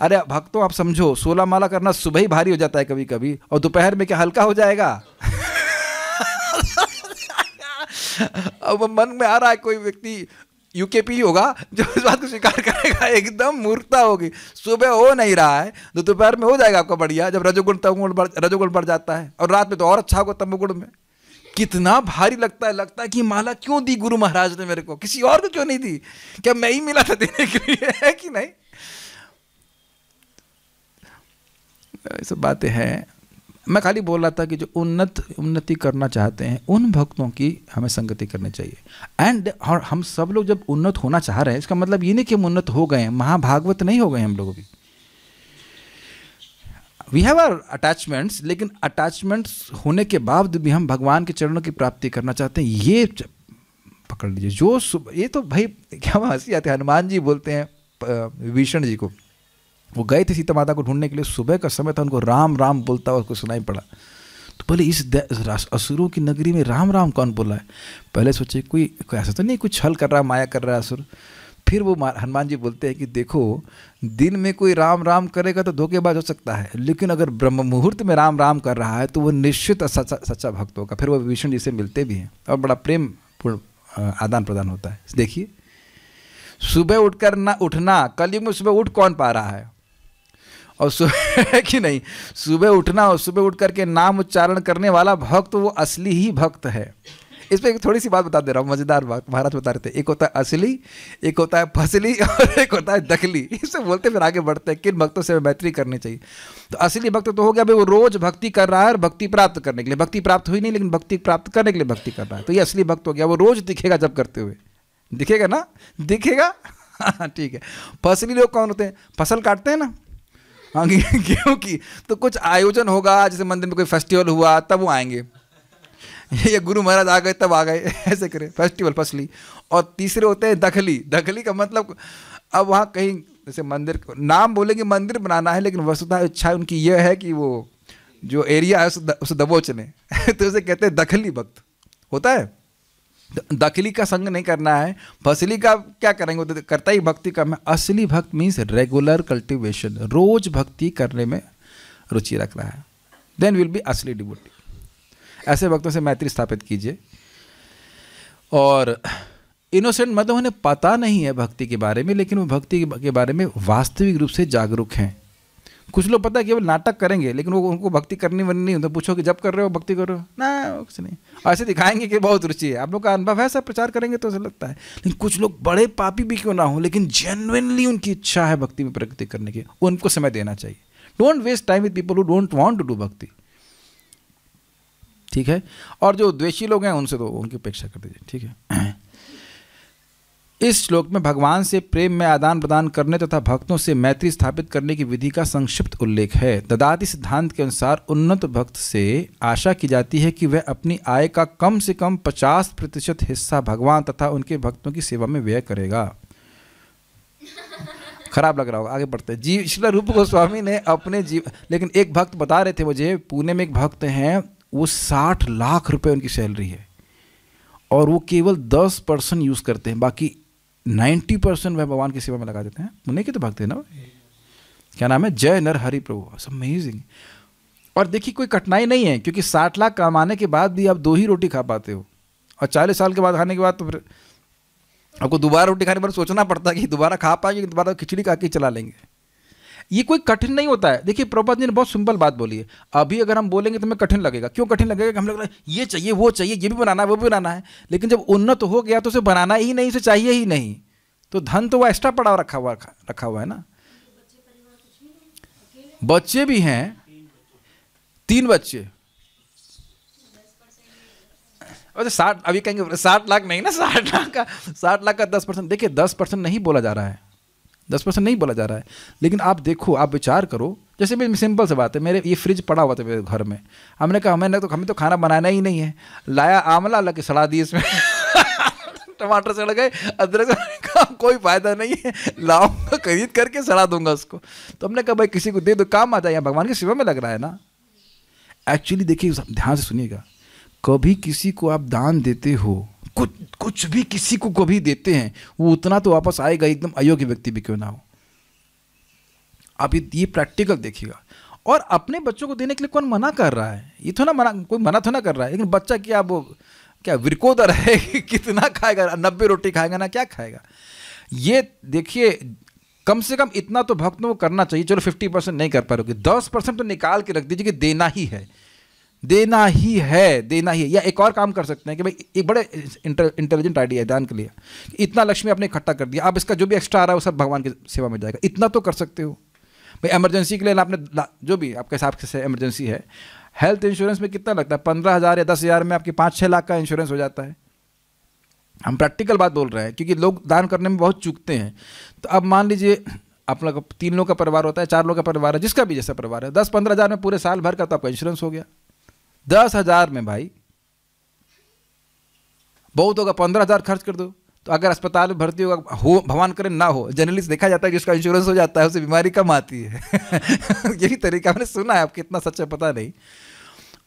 अरे भक्तों आप समझो सोलह माला करना सुबह ही भारी हो जाता है कभी कभी और दोपहर में क्या हल्का हो जाएगा <laughs> अब मन में आ रहा है कोई व्यक्ति यूकेपी होगा जो इस बात को स्वीकार करेगा एकदम मूर्खता होगी सुबह हो नहीं रहा है तो दोपहर में हो जाएगा आपका बढ़िया जब रजोगुण तमगुण बढ़ रजोगुण बढ़ जाता है और रात में तो और अच्छा होगा तमगुण में कितना भारी लगता है लगता है कि माला क्यों दी गुरु महाराज ने मेरे को किसी और को क्यों नहीं दी क्या मैं ही मिला था देने के लिए है कि नहीं सब बातें हैं मैं खाली बोल रहा था कि जो उन्नत उन्नति करना चाहते हैं उन भक्तों की हमें संगति करनी चाहिए एंड और हम सब लोग जब उन्नत होना चाह रहे हैं इसका मतलब ये नहीं कि हम उन्नत हो गए हैं महाभागवत नहीं हो गए हम लोग भी वी हैव आर अटैचमेंट्स लेकिन अटैचमेंट्स होने के बाद भी हम भगवान के चरणों की प्राप्ति करना चाहते हैं ये पकड़ लीजिए जो ये तो भाई क्या हंसी आती है हनुमान जी बोलते हैं विभीषण जी को वो गए थे सीता माता को ढूंढने के लिए सुबह का समय था उनको राम राम बोलता हुआ उसको सुनाई पड़ा तो पहले इस असुरों की नगरी में राम राम कौन बोला है पहले सोचे कोई कोई ऐसा तो नहीं कुछ छल कर रहा माया कर रहा है असुर फिर वो हनुमान जी बोलते हैं कि देखो दिन में कोई राम राम करेगा तो धोखेबाज हो सकता है लेकिन अगर ब्रह्म मुहूर्त में राम राम कर रहा है तो वो निश्चित सच्चा सच्चा भक्त होगा फिर वो विष्णु जी से मिलते भी हैं और बड़ा प्रेम पूर्ण आदान प्रदान होता है देखिए सुबह उठकर ना उठना कलयुग में सुबह उठ कौन पा रहा है और सुबह <laughs> कि नहीं सुबह उठना और सुबह उठ करके नाम उच्चारण करने वाला भक्त वो असली ही भक्त है इस पर एक थोड़ी सी बात बता दे रहा हूँ मज़ेदार बात महाराज बता रहे थे एक होता है असली एक होता है फसली <laughs> और एक होता है दखली इससे बोलते फिर आगे बढ़ते हैं किन भक्तों से मैत्री करनी चाहिए तो असली भक्त तो हो गया भाई वो रोज़ भक्ति कर रहा है और भक्ति प्राप्त करने के लिए भक्ति प्राप्त हुई नहीं लेकिन भक्ति प्राप्त करने के लिए भक्ति कर रहा है तो ये असली भक्त हो गया वो रोज़ दिखेगा जब करते हुए दिखेगा ना दिखेगा <laughs> हाँ, ठीक है फसली लोग कौन होते हैं फसल काटते हैं ना हाँ <laughs> क्योंकि तो कुछ आयोजन होगा जैसे मंदिर में कोई फेस्टिवल हुआ तब वो आएंगे ये गुरु महाराज आ गए तब आ गए <laughs> ऐसे करें फेस्टिवल फसली और तीसरे होते हैं दखली दखली का मतलब अब वहाँ कहीं जैसे मंदिर नाम बोलेंगे मंदिर बनाना है लेकिन वस्तुतः इच्छा उनकी यह है कि वो जो एरिया है उसे दबोच लें <laughs> तो उसे कहते हैं दखली भक्त होता है दखली का संग नहीं करना है फसली का क्या करेंगे तो करता ही भक्ति कम है असली भक्त मीन्स रेगुलर कल्टिवेशन रोज भक्ति करने में रुचि रख रहा है देन विल बी असली डिबोटी ऐसे भक्तों से मैत्री स्थापित कीजिए और इनोसेंट मतलब उन्हें पता नहीं है भक्ति के बारे में लेकिन वो भक्ति के बारे में वास्तविक रूप से जागरूक हैं कुछ लोग पता है केवल नाटक करेंगे लेकिन वो उनको भक्ति करनी वरनी नहीं होता पूछो कि जब कर रहे हो भक्ति करो ना कुछ नहीं ऐसे दिखाएंगे कि बहुत रुचि है आप लोग का अनुभव है सब प्रचार करेंगे तो ऐसा लगता है लेकिन कुछ लोग बड़े पापी भी क्यों ना हो लेकिन जेनुनली उनकी इच्छा है भक्ति में प्रगति करने की उनको समय देना चाहिए don't waste time with people who don't want to do bhakti ठीक है और जो द्वेषी लोग हैं उनसे तो उनकी अपेक्षा कर दीजिए ठीक है इस श्लोक में भगवान से प्रेम में आदान प्रदान करने तथा तो भक्तों से मैत्री स्थापित करने की विधि का संक्षिप्त उल्लेख है ददाति सिद्धांत के अनुसार उन्नत भक्त से आशा की जाती है कि वह अपनी आय का कम से कम 50 प्रतिशत हिस्सा भगवान तथा उनके भक्तों की सेवा में व्यय करेगा खराब लग रहा होगा आगे बढ़ते हैं जीव रूप गोस्वामी ने अपने जीव लेकिन एक भक्त बता रहे थे मुझे पुणे में एक भक्त हैं वो साठ लाख रुपये उनकी सैलरी है और वो केवल दस परसेंट यूज़ करते हैं बाकी नाइन्टी परसेंट वह भगवान की सेवा में लगा देते हैं मुन्ने के तो भक्त है ना क्या नाम है जय नर हरि प्रभु अमेजिंग और देखिए कोई कठिनाई नहीं है क्योंकि साठ लाख कमाने के बाद भी आप दो ही रोटी खा पाते हो और चालीस साल के बाद खाने के बाद तो फिर आपको दोबारा रोटी खाने पर सोचना पड़ता है कि दोबारा खा पाएंगे दोबारा खिचड़ी खा के चला लेंगे ये कोई कठिन नहीं होता है देखिए प्रभुपाद जी ने बहुत सिंपल बात बोली है अभी अगर हम बोलेंगे तो हमें कठिन लगेगा क्यों कठिन लगेगा कि हम लोग ये चाहिए वो चाहिए ये भी बनाना है वो भी बनाना है लेकिन जब उन्नत हो गया तो उसे बनाना ही नहीं उसे चाहिए ही नहीं तो धन तो वह एक्स्ट्रा पड़ा रखा हुआ रखा हुआ है ना बच्चे भी हैं तीन बच्चे अरे साठ अभी कहेंगे साठ लाख नहीं ना साठ लाख का साठ लाख का दस परसेंट देखिए दस परसेंट नहीं बोला जा रहा है दस परसेंट नहीं बोला जा रहा है लेकिन आप देखो आप विचार करो जैसे भी सिंपल से बात है मेरे ये फ्रिज पड़ा हुआ था मेरे घर में हमने कहा हमें तो हमें तो खाना बनाना ही नहीं है लाया आंवला लगे सड़ा दी इसमें <laughs> टमाटर सड़ गए अदरक का कोई फायदा नहीं है लाऊंगा खरीद करके सड़ा दूंगा उसको तो हमने कहा भाई किसी को दे दो काम आ जाए यहाँ भगवान की सेवा में लग रहा है ना एक्चुअली देखिए ध्यान से सुनिएगा कभी किसी को आप दान देते हो कुछ कुछ भी किसी को कभी देते हैं वो उतना तो वापस आएगा एकदम अयोग्य व्यक्ति भी क्यों ना हो आप ये प्रैक्टिकल देखिएगा और अपने बच्चों को देने के लिए कौन मना कर रहा है ये थोड़ा मना कोई मना थोड़ा कर रहा है लेकिन बच्चा क्या वो क्या विरकोदर है कितना खाएगा नब्बे रोटी खाएगा ना क्या खाएगा ये देखिए कम से कम इतना तो भक्तों को करना चाहिए चलो फिफ्टी परसेंट नहीं कर पा रहे दस परसेंट तो निकाल के रख दीजिए कि देना ही है देना ही है देना ही है या एक और काम कर सकते हैं कि भाई एक बड़े इंटेलिजेंट आइडिया है दान के लिए इतना लक्ष्मी आपने इकट्ठा कर दिया आप इसका जो भी एक्स्ट्रा आ रहा है वो सब भगवान की सेवा में जाएगा इतना तो कर सकते हो भाई इमरजेंसी के लिए आपने जो भी आपके हिसाब से इमरजेंसी है हेल्थ इंश्योरेंस में कितना लगता है पंद्रह हज़ार या दस हज़ार में आपके पाँच छः लाख का इंश्योरेंस हो जाता है हम प्रैक्टिकल बात बोल रहे हैं क्योंकि लोग दान करने में बहुत चूकते हैं तो अब मान लीजिए आप लोग तीन लोग का परिवार होता है चार लोग का परिवार है जिसका भी जैसा परिवार है दस पंद्रह हज़ार में पूरे साल भर का तो आपका इंश्योरेंस हो गया दस हजार में भाई बहुत होगा पंद्रह हजार खर्च कर दो तो अगर अस्पताल में भर्ती होगा हो भगवान करे ना हो जर्नलिस्ट देखा जाता है कि उसका इंश्योरेंस हो जाता है उसे बीमारी कम आती है <laughs> यही तरीका मैंने सुना है आपको इतना सच्चा पता नहीं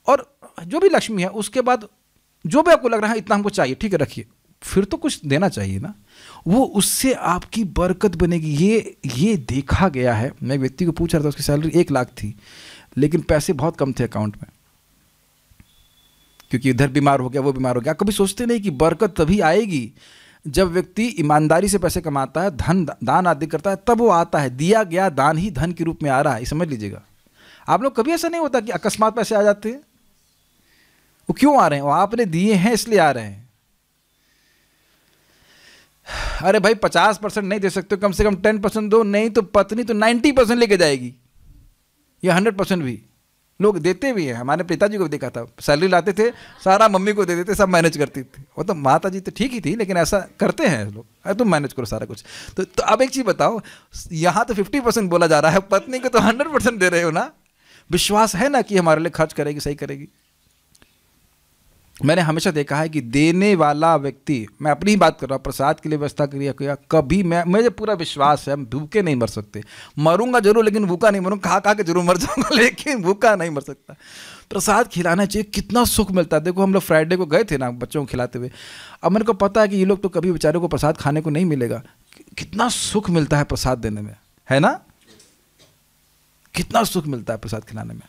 और जो भी लक्ष्मी है उसके बाद जो भी आपको लग रहा है इतना हमको चाहिए ठीक है रखिए फिर तो कुछ देना चाहिए ना वो उससे आपकी बरकत बनेगी ये ये देखा गया है मैं व्यक्ति को पूछ रहा था उसकी सैलरी एक लाख थी लेकिन पैसे बहुत कम थे अकाउंट में क्योंकि इधर बीमार हो गया वो बीमार हो गया कभी सोचते नहीं कि बरकत तभी आएगी जब व्यक्ति ईमानदारी से पैसे कमाता है धन दान आदि करता है तब वो आता है दिया गया दान ही धन के रूप में आ रहा है समझ लीजिएगा आप लोग कभी ऐसा नहीं होता कि अकस्मात पैसे आ जाते हैं वो क्यों आ रहे हैं वो आपने दिए हैं इसलिए आ रहे हैं अरे भाई पचास परसेंट नहीं दे सकते कम से कम टेन परसेंट दो नहीं तो पत्नी तो नाइन्टी परसेंट लेके जाएगी या हंड्रेड परसेंट भी लोग देते भी हैं हमारे पिताजी को भी देखा था सैलरी लाते थे सारा मम्मी को दे देते सब मैनेज करती थी वो तो माता जी तो ठीक ही थी लेकिन ऐसा करते हैं लोग अरे तुम मैनेज करो सारा कुछ तो, तो अब एक चीज़ बताओ यहाँ तो फिफ्टी परसेंट बोला जा रहा है पत्नी को तो हंड्रेड परसेंट दे रहे हो ना विश्वास है ना कि हमारे लिए खर्च करेगी सही करेगी मैंने हमेशा देखा है कि देने वाला व्यक्ति मैं अपनी ही बात कर रहा हूँ प्रसाद के लिए व्यवस्था करिए किया कभी मैं मुझे पूरा विश्वास है हम भूखे नहीं मर सकते मरूंगा जरूर लेकिन भूखा नहीं मरूंगा खा खा के जरूर मर जाऊंगा <laughs> लेकिन भूखा नहीं मर सकता प्रसाद खिलाना चाहिए कितना सुख मिलता है देखो हम लोग फ्राइडे को गए थे ना बच्चों को खिलाते हुए अब मेरे को पता है कि ये लोग तो कभी बेचारे को प्रसाद खाने को नहीं मिलेगा कितना सुख मिलता है प्रसाद देने में है ना कितना सुख मिलता है प्रसाद खिलाने में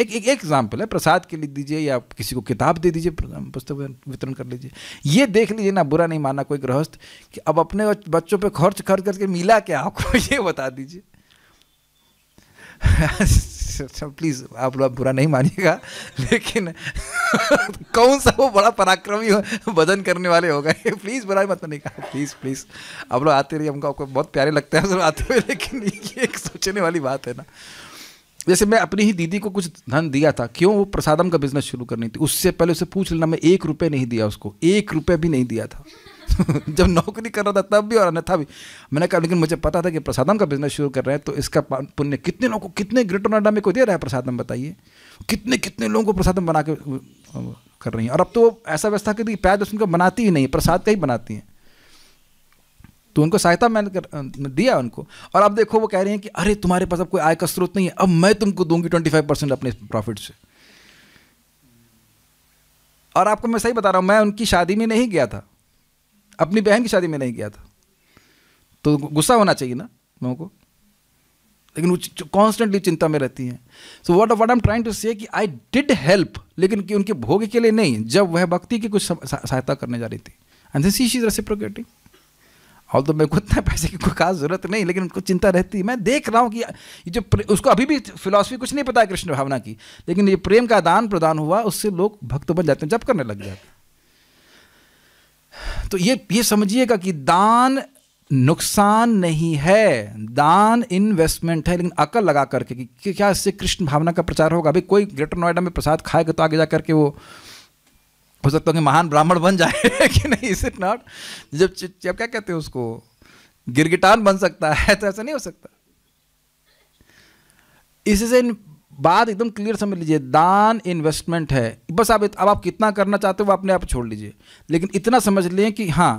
एक एक एग्जाम्पल है प्रसाद के लिए दीजिए या किसी को किताब दे दीजिए पुस्तक वितरण कर लीजिए ये देख लीजिए ना बुरा नहीं माना कोई गृहस्थ कि अब अपने बच्चों पे खर्च खर्च करके मिला क्या आपको <laughs> ये बता दीजिए प्लीज़ अच्छा, आप लोग बुरा नहीं मानिएगा लेकिन <laughs> कौन सा वो बड़ा पराक्रमी वजन करने वाले होगा प्लीज़ <laughs> बुरा मत नहीं कहा प्लीज़ प्लीज़ आप लोग आते रहिए हमको आपको बहुत प्यारे लगते हैं आते हुए लेकिन ये एक सोचने वाली बात है ना जैसे मैं अपनी ही दीदी को कुछ धन दिया था क्यों वो प्रसादम का बिजनेस शुरू करनी थी उससे पहले उसे पूछ लेना मैं एक रुपये नहीं दिया उसको एक रुपये भी नहीं दिया था <laughs> जब नौकरी कर रहा था तब भी और अन्यथा भी मैंने कहा लेकिन मुझे पता था कि प्रसादम का बिजनेस शुरू कर रहे हैं तो इसका पुण्य कितने लोगों को कितने ग्रेटर नोएडा में को दे रहा है प्रसादम बताइए कितने कितने लोगों को प्रसादम बना के कर रही हैं और अब तो वो ऐसा व्यवस्था कि दी पैद उनका बनाती ही नहीं प्रसाद का ही बनाती हैं तो उनको सहायता मैंने कर, दिया उनको और अब देखो वो कह रहे हैं कि अरे तुम्हारे पास अब कोई आय का स्रोत नहीं है अब मैं तुमको दूंगी ट्वेंटी फाइव परसेंट अपने प्रॉफिट से और आपको मैं सही बता रहा हूं मैं उनकी शादी में नहीं गया था अपनी बहन की शादी में नहीं गया था तो गुस्सा होना चाहिए ना लोगों को लेकिन वो कॉन्स्टेंटली चिंता में रहती हैं so what what am trying to say कि आई डिड हेल्प लेकिन कि उनके भोग के लिए नहीं जब वह भक्ति की कुछ सहायता करने जा रही थी एंड दिस इज रेसिप्रोकेटिंग और तो मेरे को इतना <laughs> पैसे की कोई खास जरूरत नहीं लेकिन उनको चिंता रहती है मैं देख रहा हूँ कि ये जो उसको अभी भी फिलॉसफी कुछ नहीं पता है कृष्ण भावना की लेकिन ये प्रेम का दान प्रदान हुआ उससे लोग भक्त बन जाते हैं जब करने लग जाते तो ये ये समझिएगा कि दान नुकसान नहीं है दान इन्वेस्टमेंट है लेकिन अकल लगा करके कि क्या इससे कृष्ण भावना का प्रचार होगा अभी कोई ग्रेटर नोएडा में प्रसाद खाएगा तो आगे जा करके वो हो सकता है कि महान ब्राह्मण बन जाए <laughs> कि नहीं इज इट नॉट जब जब क्या कहते हैं उसको गिरगिटान बन सकता है तो ऐसा नहीं हो सकता इससे बात एकदम क्लियर समझ लीजिए दान इन्वेस्टमेंट है बस आप अब आप कितना करना चाहते हो वो अपने आप छोड़ लीजिए लेकिन इतना समझ लें कि हाँ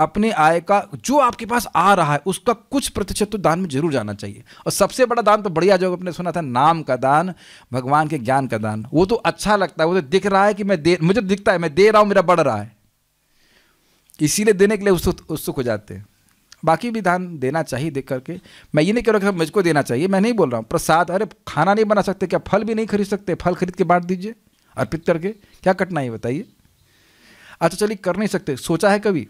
अपने आय का जो आपके पास आ रहा है उसका कुछ प्रतिशत तो दान में जरूर जाना चाहिए और सबसे बड़ा दान तो बढ़िया जो आपने सुना था नाम का दान भगवान के ज्ञान का दान वो तो अच्छा लगता है वो तो दिख रहा है कि मैं दे मुझे तो दिखता है मैं दे रहा हूँ मेरा बढ़ रहा है इसीलिए देने के लिए उत्सुक उत्सुक हो जाते हैं बाकी भी दान देना चाहिए देख करके मैं ये नहीं कह रहा कि मुझको देना चाहिए मैं नहीं बोल रहा हूँ प्रसाद अरे खाना नहीं बना सकते क्या फल भी नहीं खरीद सकते फल खरीद के बांट दीजिए अर्पित करके क्या कठिनाई बताइए अच्छा चलिए कर नहीं सकते सोचा है कभी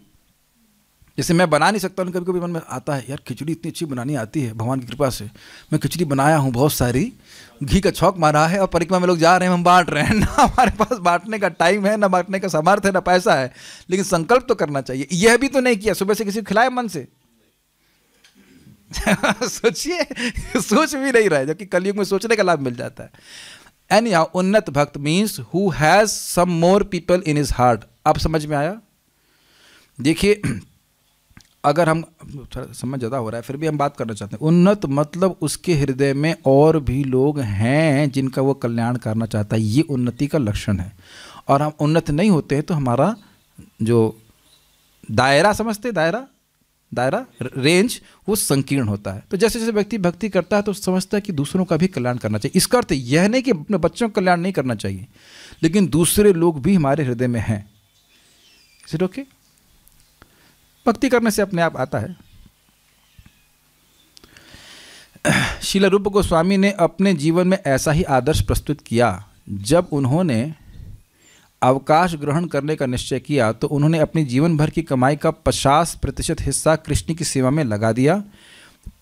जैसे मैं बना नहीं सकता कभी कभी मन में आता है यार खिचड़ी इतनी अच्छी बनानी आती है भगवान की कृपा से मैं खिचड़ी बनाया हूँ बहुत सारी घी का छौक मारा है और परिक्रमा में लोग जा रहे हैं हम बांट रहे हैं <laughs> ना हमारे पास बांटने का टाइम है ना बांटने का सामर्थ्य है ना पैसा है लेकिन संकल्प तो करना चाहिए यह भी तो नहीं किया सुबह से किसी को खिलाए मन से <laughs> सोचिए सोच भी नहीं रहा है जबकि कलयुग में सोचने का लाभ मिल जाता है एन या उन्नत भक्त means who has some more people in his heart आप समझ में आया देखिए <clears throat> अगर हम थोड़ा समझ ज़्यादा हो रहा है फिर भी हम बात करना चाहते हैं उन्नत मतलब उसके हृदय में और भी लोग हैं जिनका वो कल्याण करना चाहता है ये उन्नति का लक्षण है और हम उन्नत नहीं होते हैं तो हमारा जो दायरा समझते दायरा दायरा रेंज वो संकीर्ण होता है तो जैसे जैसे व्यक्ति भक्ति करता है तो समझता है कि दूसरों का भी कल्याण करना चाहिए इसका अर्थ यह नहीं कि अपने बच्चों का कल्याण नहीं करना चाहिए लेकिन दूसरे लोग भी हमारे हृदय में हैं इज ओके भक्ति करने से अपने आप आता है शिला रूप गोस्वामी ने अपने जीवन में ऐसा ही आदर्श प्रस्तुत किया जब उन्होंने अवकाश ग्रहण करने का निश्चय किया तो उन्होंने अपनी जीवन भर की कमाई का पचास प्रतिशत हिस्सा कृष्ण की सेवा में लगा दिया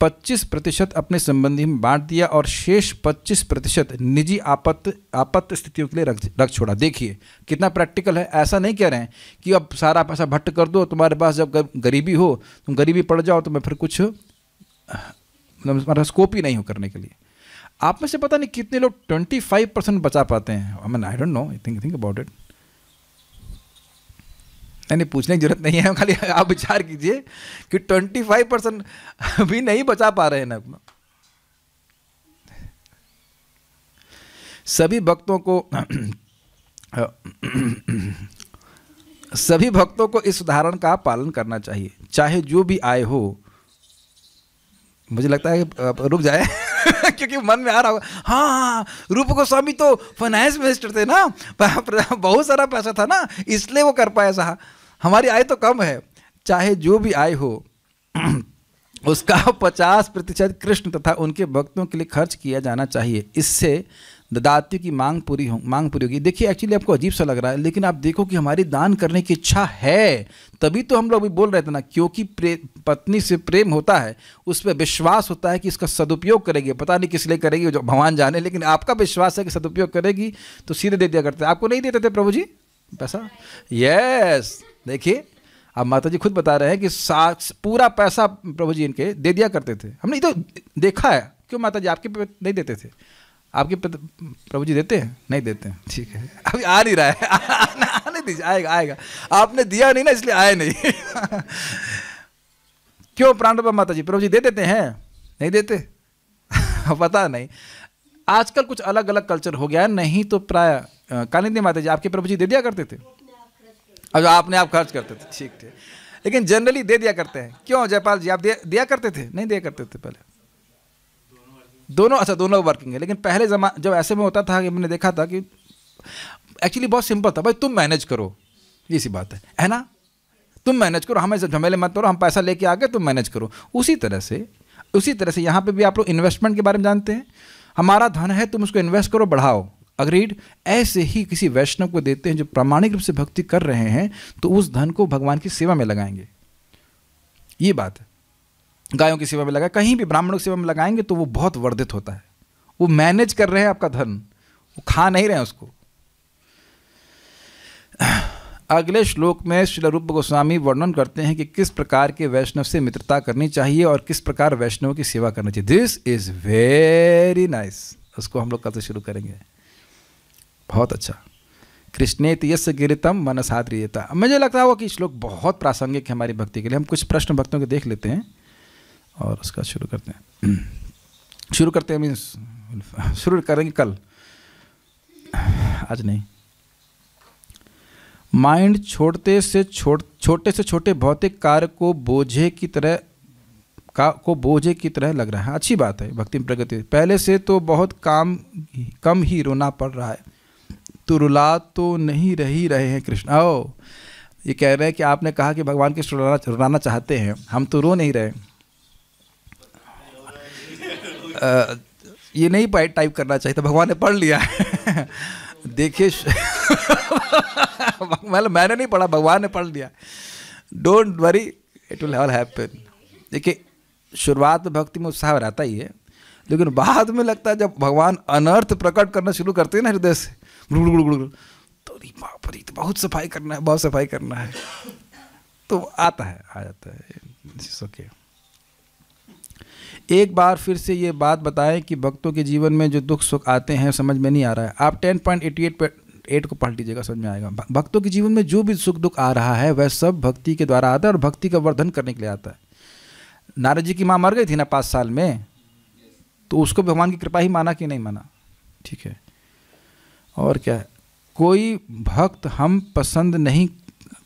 25 प्रतिशत अपने संबंधी में बांट दिया और शेष 25 प्रतिशत निजी आपत्त आपत्त स्थितियों के लिए रख रख छोड़ा देखिए कितना प्रैक्टिकल है ऐसा नहीं कह रहे हैं कि अब सारा पैसा भट्ट कर दो तुम्हारे पास जब गरीबी हो तुम गरीबी पड़ जाओ तो मैं फिर कुछ मतलब स्कोप ही नहीं हो करने के लिए आप में से पता नहीं कितने लोग ट्वेंटी परसेंट बचा पाते हैं I mean I don't know I think think about it यानी पूछने की जरूरत नहीं है खाली आप विचार कीजिए कि ट्वेंटी फाइव परसेंट भी नहीं बचा पा रहे हैं ना अपना सभी भक्तों को सभी भक्तों को इस उदाहरण का पालन करना चाहिए चाहे जो भी आए हो मुझे लगता है कि रुक जाए <laughs> क्योंकि मन में आ रहा होगा हाँ हाँ रूप गोस्वामी तो फाइनेंस मिनिस्टर थे ना <laughs> बहुत सारा पैसा था ना इसलिए वो कर पाए साहब हमारी आय तो कम है चाहे जो भी आय हो उसका पचास प्रतिशत कृष्ण तथा उनके भक्तों के लिए खर्च किया जाना चाहिए इससे दाती की मांग पूरी हो मांग पूरी होगी देखिए एक्चुअली आपको अजीब सा लग रहा है लेकिन आप देखो कि हमारी दान करने की इच्छा है तभी तो हम लोग भी बोल रहे थे ना क्योंकि पत्नी से प्रेम होता है उस पर विश्वास होता है कि इसका सदुपयोग करेगी पता नहीं किस लिए करेगी जो भगवान जाने लेकिन आपका विश्वास है कि सदुपयोग करेगी तो सीधे दे दिया करते आपको नहीं देते थे प्रभु जी पैसा यस yes! देखिए अब माता जी खुद बता रहे हैं कि साक्ष पूरा पैसा प्रभु जी इनके दे दिया करते थे हमने तो देखा है क्यों माता जी आपके नहीं देते थे आपके तो प्रभु जी देते हैं नहीं देते हैं ठीक है अभी आ नहीं रहा है आने दीजिए आएगा आएगा आपने दिया नहीं ना इसलिए आए नहीं <laughs> क्यों प्राण रूपा माता जी प्रभु जी दे देते हैं नहीं देते <laughs> पता नहीं आजकल कुछ अलग अलग कल्चर हो गया नहीं तो प्राय कालिंदी माता जी आपके प्रभु जी दे दिया करते थे अब जो आपने आप खर्च करते थे ठीक ठीक लेकिन जनरली दे दिया करते हैं क्यों जयपाल जी आप दिया दिया करते थे नहीं दिया करते थे पहले दोनों अच्छा दोनों वर्किंग है लेकिन पहले जमा जब ऐसे में होता था कि मैंने देखा था कि एक्चुअली बहुत सिंपल था भाई तुम मैनेज करो ये सी बात है है ना तुम मैनेज करो हमें झमेले मत करो हम पैसा लेके आ गए तुम मैनेज करो उसी तरह से उसी तरह से यहाँ पे भी आप लोग इन्वेस्टमेंट के बारे में जानते हैं हमारा धन है तुम उसको इन्वेस्ट करो बढ़ाओ अग्रीड ऐसे ही किसी वैष्णव को देते हैं जो प्रामाणिक रूप से भक्ति कर रहे हैं तो उस धन को भगवान की सेवा में लगाएंगे ये बात है गायों की सेवा में लगाए कहीं भी ब्राह्मणों की सेवा में लगाएंगे तो वो बहुत वर्धित होता है वो मैनेज कर रहे हैं आपका धन वो खा नहीं रहे हैं उसको अगले श्लोक में श्री रूप गोस्वामी वर्णन करते हैं कि किस प्रकार के वैष्णव से मित्रता करनी चाहिए और किस प्रकार वैष्णव की सेवा करनी चाहिए दिस इज वेरी नाइस उसको हम लोग कल से शुरू करेंगे बहुत अच्छा कृष्णे यस गिरितम मनसाद्रियता मुझे लगता है वो कि श्लोक बहुत प्रासंगिक है हमारी भक्ति के लिए हम कुछ प्रश्न भक्तों के देख लेते हैं और उसका शुरू करते हैं <clears throat> शुरू करते हैं मीन्स शुरू करेंगे कल आज नहीं माइंड छोड़ते से छोट छोटे से छोटे भौतिक कार्य को बोझे की तरह का को बोझे की तरह लग रहा है अच्छी बात है भक्ति में प्रगति पहले से तो बहुत काम कम ही रोना पड़ रहा है रुला तो नहीं रह रहे हैं कृष्ण ओ ये कह रहे हैं कि आपने कहा कि भगवान कृष्ण रुलाना रुलाना चाहते हैं हम तो रो नहीं रहे आ, ये नहीं टाइप करना चाहिए था तो भगवान ने पढ़ लिया <laughs> देखिए <laughs> मतलब मैंने नहीं पढ़ा भगवान ने पढ़ लिया don't worry it will all happen देखिए शुरुआत में भक्ति में उत्साह रहता ही है लेकिन बाद में लगता है जब भगवान अनर्थ प्रकट करना शुरू करते हैं ना हृदय से तो तो बहुत सफाई करना है बहुत सफाई करना है तो आता है आ जाता है इट्स ओके एक बार फिर से ये बात बताएं कि भक्तों के जीवन में जो दुख सुख आते हैं समझ में नहीं आ रहा है आप ten point eighty eight eight को पढ़ लीजिएगा समझ में आएगा भक्तों के जीवन में जो भी सुख दुख आ रहा है वह सब भक्ति के द्वारा आता है और भक्ति का वर्धन करने के लिए आता है नारद जी की माँ मर गई थी ना पाँच साल में तो उसको भगवान की कृपा ही माना कि नहीं माना ठीक है और क्या है कोई भक्त हम पसंद नहीं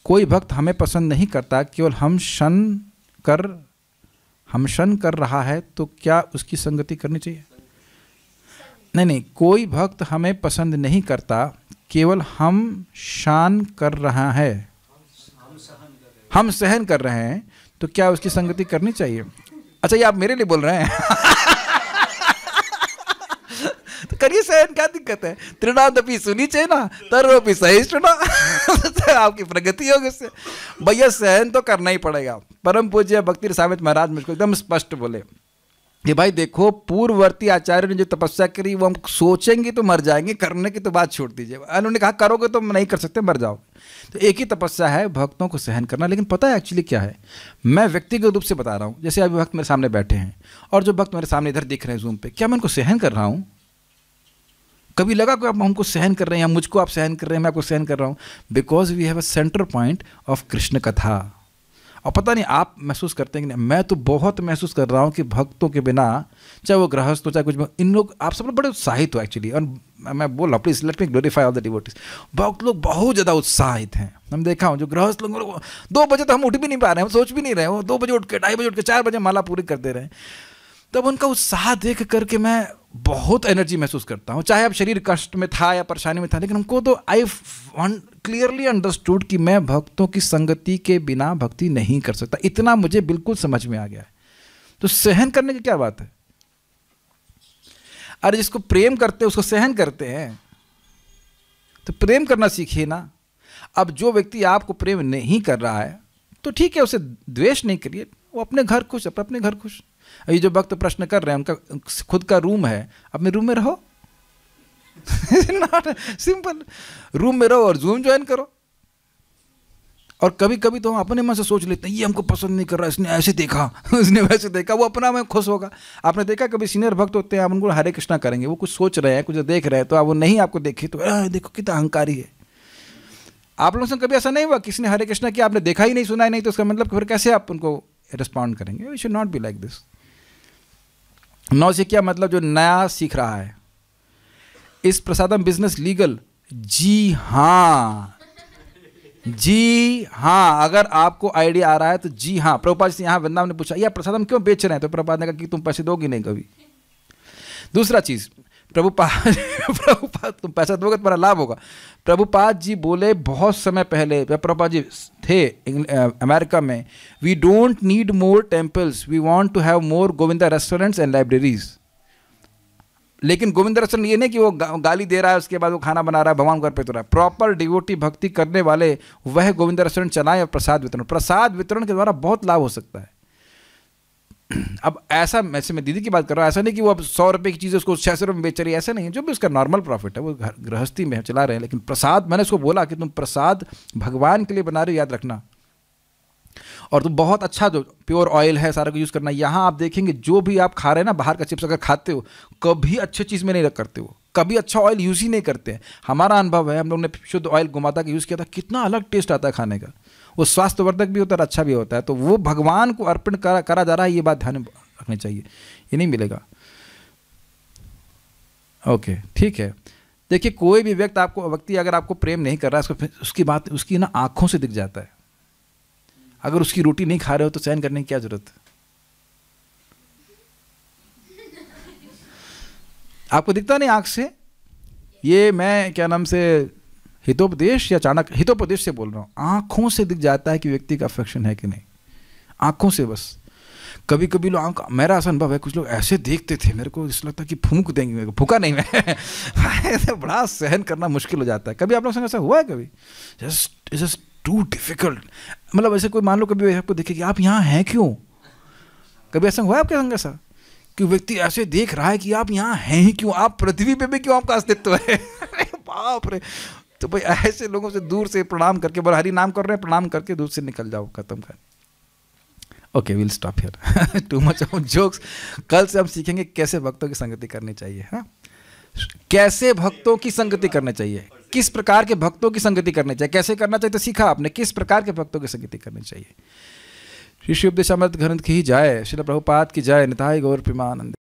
कोई भक्त हमें पसंद नहीं करता केवल हम शन कर हम शन कर रहा है तो क्या उसकी संगति करनी चाहिए नहीं नहीं कोई भक्त हमें पसंद नहीं करता केवल हम शान कर रहा है हम सहन कर रहे हैं तो क्या उसकी संगति करनी चाहिए अच्छा ये आप मेरे लिए बोल रहे हैं <laughs> तो <laughs> करिए सहन क्या दिक्कत है त्रिनादपि सुनी चाहिए ना तरोपि सहिष्णुना <laughs> आपकी प्रगति होगी उससे भैया सहन तो करना ही पड़ेगा परम पूज्य भक्ति सावित महाराज मुझको एकदम स्पष्ट बोले कि भाई देखो पूर्ववर्ती आचार्य ने जो तपस्या करी वो हम सोचेंगे तो मर जाएंगे करने की तो बात छोड़ दीजिए उन्होंने कहा करोगे तो नहीं कर सकते मर जाओ तो एक ही तपस्या है भक्तों को सहन करना लेकिन पता है एक्चुअली क्या है मैं व्यक्तिगत रूप से बता रहा हूँ जैसे अभी भक्त मेरे सामने बैठे हैं और जो भक्त मेरे सामने इधर दिख रहे हैं जूम पे क्या मैं उनको सहन कर रहा हूँ कभी लगा कि आप हमको सहन कर रहे हैं या मुझको आप सहन कर रहे हैं मैं आपको सहन कर रहा हूँ because we have a centre point of Krishna katha और पता नहीं आप महसूस करते हैं कि मैं तो बहुत महसूस कर रहा हूँ कि भक्तों के बिना चाहे वो गृहस्थ हो चाहे कुछ इन लोग आप सब लोग बड़े उत्साहित हो एक्चुअली और मैं बोल रहा please let me glorify all the devotees भक्त लोग बहुत ज़्यादा उत्साहित हैं हम देखा हूँ जो गृहस्थ लोग दो बजे तो हम उठ भी नहीं पा रहे हैं हम सोच भी नहीं रहे हो दो बजे उठ के ढाई बजे उठ के चार बजे माला पूरी कर दे रहे हैं तब उनका उत्साह देख करके मैं बहुत एनर्जी महसूस करता हूँ चाहे अब शरीर कष्ट में था या परेशानी में था लेकिन हमको तो आई क्लियरली अंडरस्टूड कि मैं भक्तों की संगति के बिना भक्ति नहीं कर सकता इतना मुझे बिल्कुल समझ में आ गया है तो सहन करने की क्या बात है अरे जिसको प्रेम करते हैं उसको सहन करते हैं तो प्रेम करना सीखिए ना अब जो व्यक्ति आपको प्रेम नहीं कर रहा है तो ठीक है उसे द्वेष नहीं करिए वो अपने घर खुश अपने घर खुश ये जो भक्त प्रश्न कर रहे हैं उनका खुद का रूम है अपने रूम में रहो नॉट सिंपल रूम में रहो और जूम ज्वाइन करो और कभी कभी तो हम अपने मन से सोच लेते हैं ये हमको पसंद नहीं कर रहा इसने ऐसे देखा उसने <laughs> वैसे देखा वो अपना में खुश होगा आपने देखा कभी सीनियर भक्त होते हैं आप उनको हरे कृष्णा करेंगे वो कुछ सोच रहे हैं कुछ देख रहे हैं तो आप वो नहीं आपको देखे तो आ, देखो कितना अहंकारी है आप लोगों से कभी ऐसा नहीं हुआ किसी ने हरे कृष्णा किया आपने देखा ही नहीं सुना ही नहीं तो उसका मतलब फिर कैसे आप उनको रिस्पॉन्ड करेंगे we should not be like this नौसिकिया मतलब जो नया सीख रहा है इस प्रसादम बिजनेस लीगल जी हाँ जी हाँ अगर आपको आइडिया आ रहा है तो जी हाँ प्रभुपाद से यहाँ वृंदावन ने पूछा यह प्रसादम क्यों बेच रहे हैं तो प्रभुपाद ने कहा कि तुम पैसे दोगे नहीं कभी दूसरा चीज प्रभुपाद <laughs> प्रभुपाद तुम पैसा दोगे तुम्हारा तो लाभ होगा प्रभुपाद जी बोले बहुत समय पहले प्रभुपाद जी थे अमेरिका में we don't need more temples we want to have more Govinda restaurants and libraries लेकिन गोविंद रेस्टोरेंट ये नहीं कि वो गाली दे रहा है उसके बाद वो खाना बना रहा है भगवान घर पे तो रहा है प्रॉपर डिवोटी भक्ति करने वाले वह गोविंद रेस्टोरेंट चलाएं और प्रसाद वितरण प्रसाद वितरण के द्वारा बहुत लाभ हो सकता है अब ऐसा वैसे मैं दीदी की बात कर रहा हूँ ऐसा नहीं कि वो अब सौ रुपये की चीज़ उसको छः सौ रुपये में बेच रही है ऐसा नहीं है जो भी उसका नॉर्मल प्रॉफिट है वो घर गृहस्थी में चला रहे हैं लेकिन प्रसाद मैंने उसको बोला कि तुम प्रसाद भगवान के लिए बना रहे हो याद रखना और तुम तो बहुत अच्छा जो प्योर ऑयल है सारा को यूज़ करना यहाँ आप देखेंगे जो भी आप खा रहे हैं ना बाहर का चिप्स अगर खाते हो कभी अच्छी चीज़ में नहीं रख करते हो कभी अच्छा ऑयल यूज़ ही नहीं करते हैं हमारा अनुभव है हम लोग ने शुद्ध ऑयल गुमाता का यूज़ किया था कितना अलग टेस्ट आता है खाने का वो स्वास्थ्यवर्धक भी होता है अच्छा भी होता है तो वो भगवान को अर्पण करा करा जा रहा है ये बात ध्यान रखनी चाहिए ये नहीं मिलेगा ओके ठीक है देखिए कोई भी व्यक्ति आपको व्यक्ति अगर आपको प्रेम नहीं कर रहा है उसकी बात उसकी ना आंखों से दिख जाता है अगर उसकी रोटी नहीं खा रहे हो तो चयन करने की क्या जरूरत है आपको दिखता नहीं आंख से ये मैं क्या नाम से हितोपदेश या चाणक हितोपदेश से बोल रहा हूँ आँखों से दिख जाता है कि व्यक्ति का अफेक्शन है कि नहीं आँखों से बस कभी कभी लोग आँख मेरा ऐसा अनुभव है कुछ लोग ऐसे देखते थे मेरे को इस लगता कि फूक देंगे मेरे को फूका नहीं मैं बड़ा सहन करना मुश्किल हो जाता है कभी आप लोग संग ऐसा हुआ है कभी just is just too difficult मतलब ऐसे कोई मान लो कभी आपको देखे कि आप यहाँ हैं क्यों कभी ऐसा हुआ है आपके संग ऐसा कि व्यक्ति ऐसे देख रहा है कि आप यहाँ हैं ही क्यों आप पृथ्वी पे भी क्यों आपका अस्तित्व है <laughs> बाप रे तो भाई ऐसे लोगों से दूर से प्रणाम करके बोला हरी नाम कर रहे हैं प्रणाम करके दूर से निकल जाओ खत्म कर okay will stop here too much of jokes कल से हम सीखेंगे कैसे भक्तों की संगति करनी चाहिए हाँ कैसे भक्तों की संगति करनी चाहिए किस प्रकार के भक्तों की संगति करनी चाहिए कैसे करना चाहिए तो सीखा आपने किस प्रकार के भक्तों की संगति करनी चाहिए ऋषि उपदेश अमृत ग्रंथ की ही जाए श्री प्रभुपाद की जाए निताई गौर प्रेमानंद